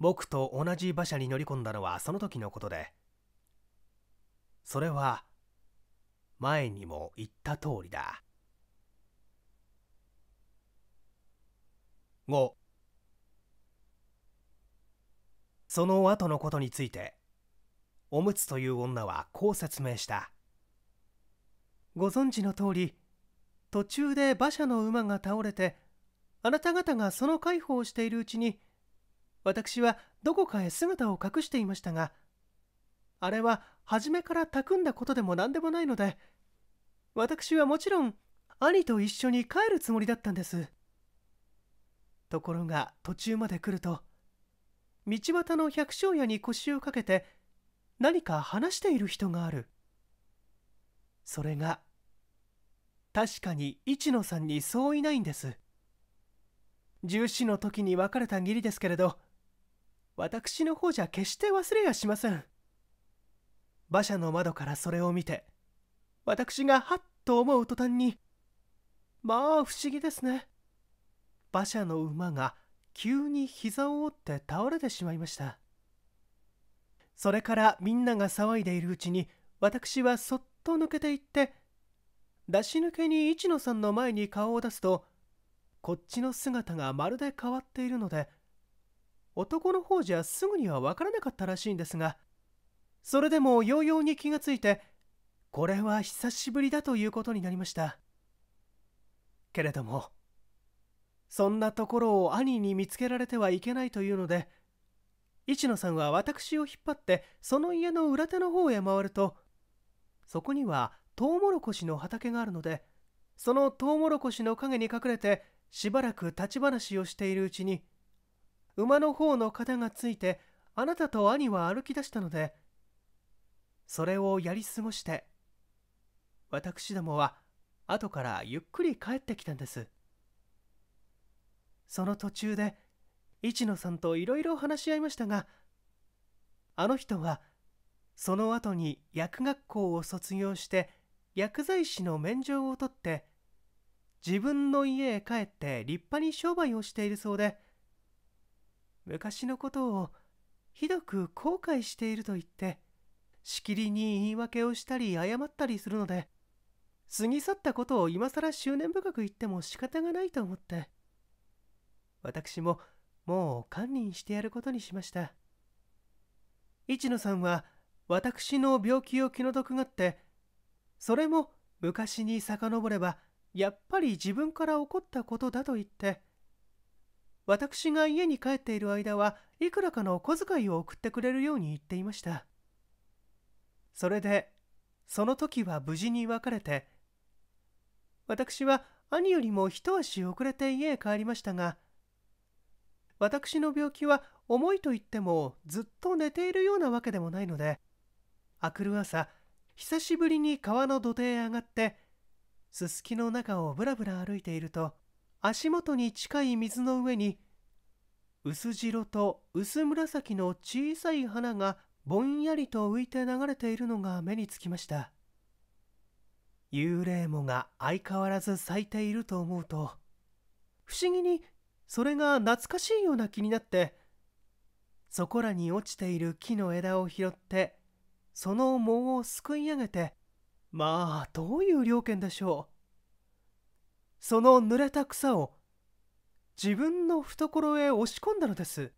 僕と同じ馬車に乗り込んだのはその時のことでそれは前にも言った通りだ5その後のことについておむつという女はこう説明したご存知の通り途中で馬車の馬が倒れてあなた方がその介抱をしているうちに私はどこかへ姿を隠していましたがあれは初めからたくんだことでも何でもないので私はもちろん兄と一緒に帰るつもりだったんですところが途中まで来ると道端の百姓屋に腰をかけて何か話している人があるそれが確かに一野さんにそういないんです重視の時に別れた義理ですけれど私の方じゃ決して忘れやしません馬車の窓からそれを見て私がはっと思う途端にまあ不思議ですね馬車の馬が急に膝を折って倒れてしまいましたそれからみんなが騒いでいるうちに私はそっと抜けていって出し抜けに市野さんの前に顔を出すとこっちの姿がまるで変わっているので男の方じゃすぐには分からなかったらしいんですがそれでもヨーヨーに気がついてこれは久しぶりだということになりましたけれどもそんなところを兄に見つけられてはいけないというので市野さんは私を引っ張ってその家の裏手の方へ回るとそこにはトウモロコシの畑があるのでそのトウモロコシの陰に隠れてしばらく立ち話をしているうちに馬の方の肩がついてあなたと兄は歩き出したのでそれをやり過ごして私どもは後からゆっくり帰ってきたんですその途中で市野さんといろいろ話し合いましたがあの人はその後に薬学校を卒業して薬剤師の免状を取って自分の家へ帰って立派に商売をしているそうで昔のことをひどく後悔していると言ってしきりに言い訳をしたり謝ったりするので過ぎ去ったことを今更執念深く言っても仕方がないと思って私ももう堪忍してやることにしました市野さんは私の病気を気の毒がってそれも昔に遡ればやっぱり自分から起こったことだと言って私が家に帰っている間はいくらかのお小遣いを送ってくれるように言っていましたそれでその時は無事に別れて私は兄よりも一足遅れて家へ帰りましたが私の病気は重いと言ってもずっと寝ているようなわけでもないのであくる朝久しぶりに川の土手へ上がってすすきの中をぶらぶら歩いていると足元に近い水の上に薄白と薄紫の小さい花がぼんやりと浮いて流れているのが目につきました幽霊もが相変わらず咲いていると思うと不思議にそれが懐かしいような気になってそこらに落ちている木の枝を拾ってその門をすくい上げてまあどういう了見でしょうその濡れた草を自分の懐へ押し込んだのです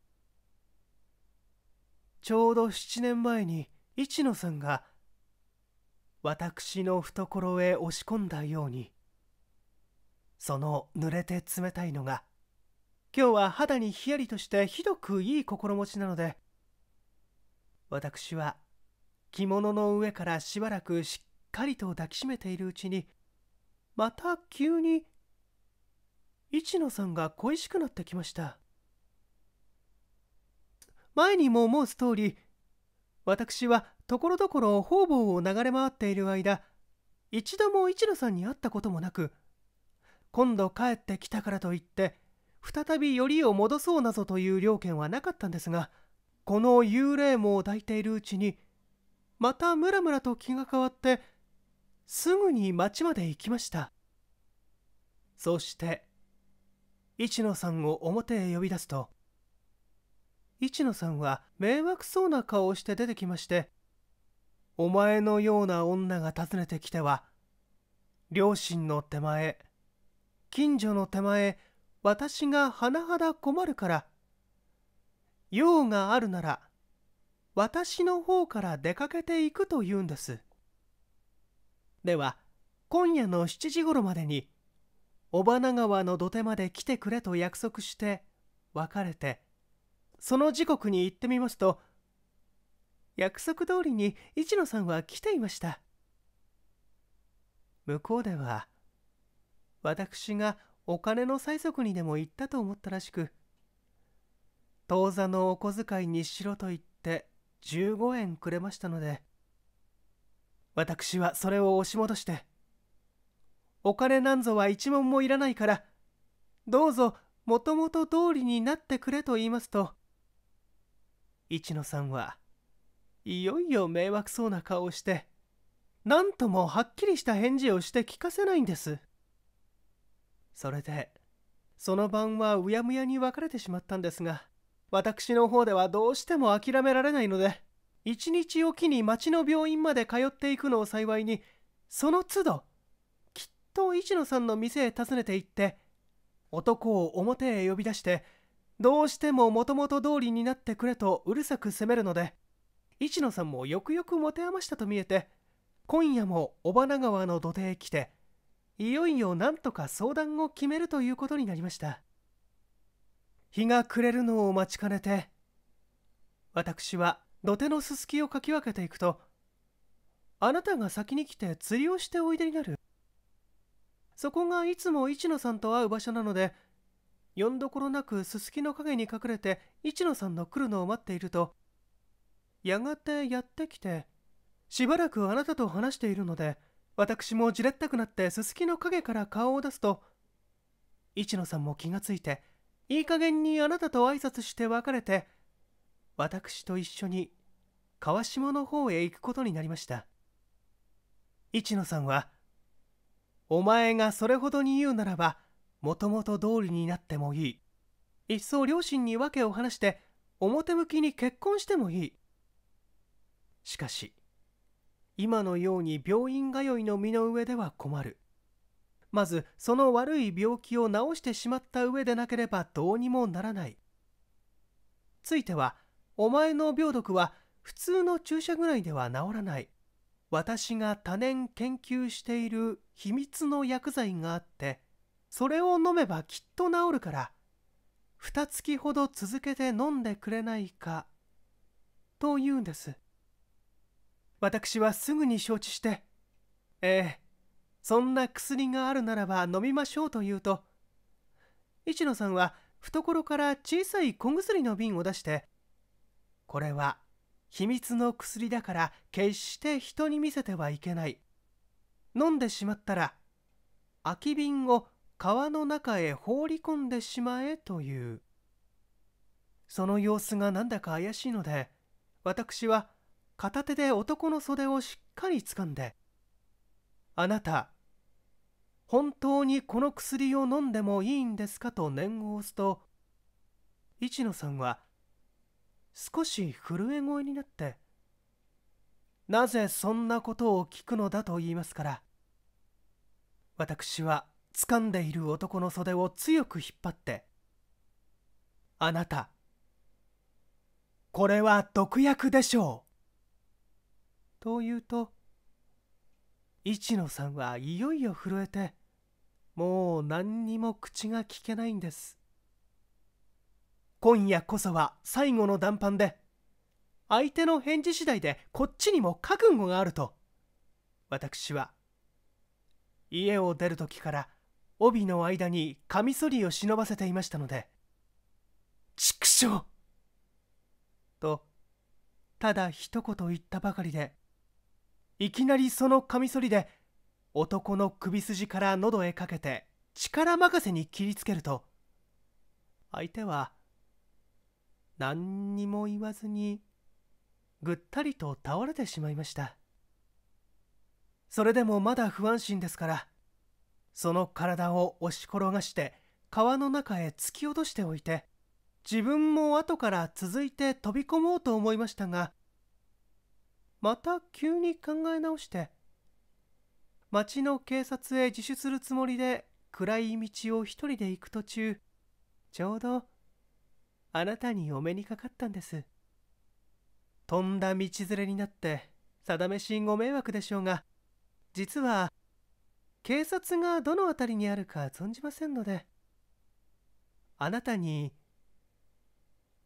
ちょうど7年前に市野さんが私の懐へ押し込んだようにその濡れて冷たいのが今日は肌にひやりとしてひどくいい心持ちなので私は着物の上からしばらくしっかりと抱きしめているうちにまた急に市野さんが恋しくなってきました前にも申す通り私はところどころ方々を流れ回っている間一度も市野さんに会ったこともなく今度帰ってきたからといって再びよりを戻そうなぞという了見はなかったんですがこの幽霊網を抱いているうちにまたムラムラと気が変わってすぐに町まで行きましたそして市野さんを表へ呼び出すと市野さんは迷惑そうな顔をして出てきまして「お前のような女が訪ねてきては両親の手前近所の手前私が甚だ困るから用があるなら私の方から出かけていくと言うんです。では、今夜の7時頃までに、尾花川の土手まで来てくれと約束して、別れて、その時刻に行ってみますと、約束通りに一野さんは来ていました。向こうでは、私がお金の催促にでも行ったと思ったらしく、当座のお小遣いにしろと言って15円くれましたので私はそれを押し戻してお金なんぞは一文もいらないからどうぞもともと通りになってくれと言いますと一野さんはいよいよ迷惑そうな顔をして何ともはっきりした返事をして聞かせないんですそれでその晩はうやむやに別れてしまったんですが私の方ではどうしても諦められないので一日おきに町の病院まで通っていくのを幸いにその都度きっと市野さんの店へ訪ねて行って男を表へ呼び出してどうしてももともと通りになってくれとうるさく責めるので市野さんもよくよく持て余したと見えて今夜も尾花川の土手へ来ていよいよなんとか相談を決めるということになりました。日が暮れるのを待ちかねて私は土手のすすきをかき分けていくとあなたが先に来て釣りをしておいでになるそこがいつも市野さんと会う場所なのでよんどころなくすすきの陰に隠れて市野さんの来るのを待っているとやがてやってきてしばらくあなたと話しているので私もじれったくなってすすきの陰から顔を出すと市野さんも気がついていい加減にあなたと挨拶して別れて私と一緒に川下の方へ行くことになりました市野さんは「お前がそれほどに言うならばもともと通りになってもいいいっそ両親に訳を話して表向きに結婚してもいい」しかし今のように病院通いの身の上では困るまずその悪い病気を治してしまった上でなければどうにもならないついてはお前の病毒は普通の注射ぐらいでは治らない私が多年研究している秘密の薬剤があってそれを飲めばきっと治るから二月ほど続けて飲んでくれないかと言うんです私はすぐに承知してええそんな薬があるならば飲みましょうと言うと市野さんは懐から小さい小薬の瓶を出してこれは秘密の薬だから決して人に見せてはいけない飲んでしまったら空き瓶を川の中へ放り込んでしまえというその様子がなんだか怪しいので私は片手で男の袖をしっかりつかんで「あなた本当にこの薬を飲んでもいいんですかと念を押すと市野さんは少し震え声になってなぜそんなことを聞くのだと言いますから私は掴んでいる男の袖を強く引っ張って「あなたこれは毒薬でしょう」と言うと市野さんはいよいよ震えてもう何にも口が聞けないんです今夜こそは最後の談判で相手の返事次第でこっちにも覚悟があると私は家を出る時から帯の間にカミソリを忍ばせていましたので「畜生!」とただ一言言ったばかりでいきなりそのカミソリで男の首筋から喉へかけて力任せに切りつけると相手は何にも言わずにぐったりと倒れてしまいましたそれでもまだ不安心ですからその体を押し転がして川の中へ突き落としておいて自分も後から続いて飛び込もうと思いましたがまた急に考え直して町の警察へ自首するつもりで暗い道を一人で行く途中ちょうどあなたにお目にかかったんですとんだ道連れになって定めしご迷惑でしょうが実は警察がどの辺りにあるか存じませんのであなたに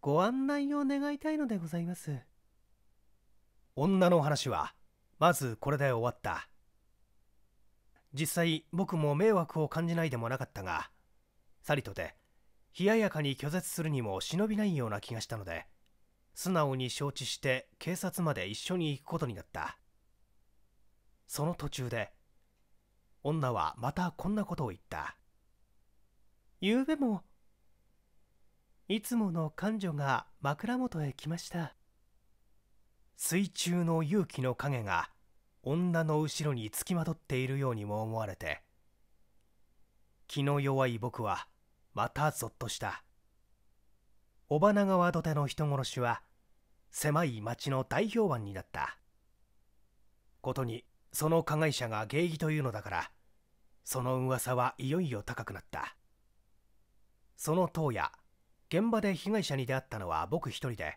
ご案内を願いたいのでございます女の話はまずこれで終わった実際僕も迷惑を感じないでもなかったがさりとて冷ややかに拒絶するにも忍びないような気がしたので素直に承知して警察まで一緒に行くことになったその途中で女はまたこんなことを言ったゆうべもいつもの彼女が枕元へ来ました水中の勇気の影が女の後ろにつきまとっているようにも思われて気の弱い僕はまたぞっとした尾花川土手の人殺しは狭い町の代表判になったことにその加害者が芸妓というのだからその噂はいよいよ高くなったその当夜現場で被害者に出会ったのは僕一人で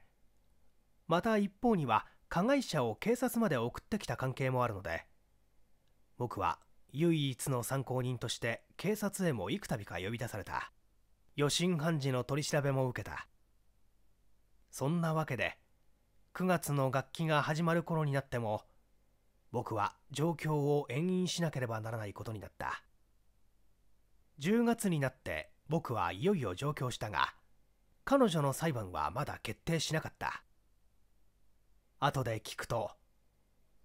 また一方には加害者を警察まで送ってきた関係もあるので僕は唯一の参考人として警察へも幾度か呼び出された余震判事の取り調べも受けたそんなわけで9月の楽器が始まる頃になっても僕は状況を遠因しなければならないことになった10月になって僕はいよいよ上京したが彼女の裁判はまだ決定しなかった後で聞くと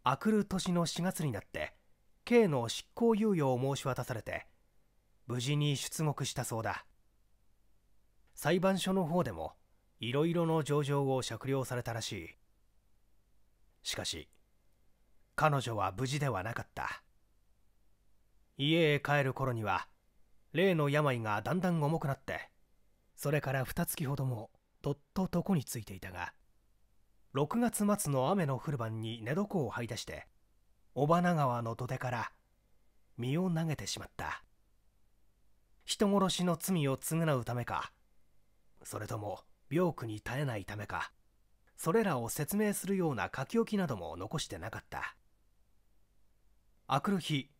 あくる年の4月になって刑の執行猶予を申し渡されて無事に出獄したそうだ裁判所の方でもいろいろの情状を酌量されたらしいしかし彼女は無事ではなかった家へ帰る頃には例の病がだんだん重くなってそれから2月ほどもどっと床についていたが6月末の雨の降る晩に寝床を這い出して尾花川の土手から身を投げてしまった人殺しの罪を償うためかそれとも病苦に耐えないためかそれらを説明するような書き置きなども残してなかったあくる日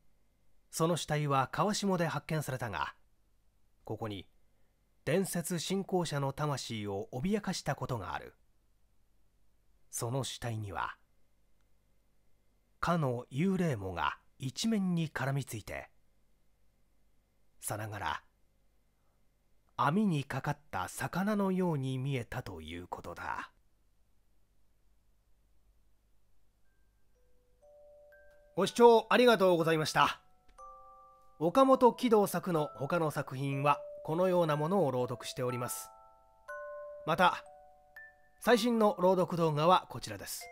その死体は川下で発見されたがここに伝説信仰者の魂を脅かしたことがあるその死体にはかの幽霊もが一面に絡みついてさながら網にかかった魚のように見えたということだご視聴ありがとうございました岡本喜道作の他の作品はこのようなものを朗読しておりますまた最新の朗読動画はこちらです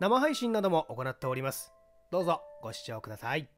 生配信なども行っておりますどうぞご視聴ください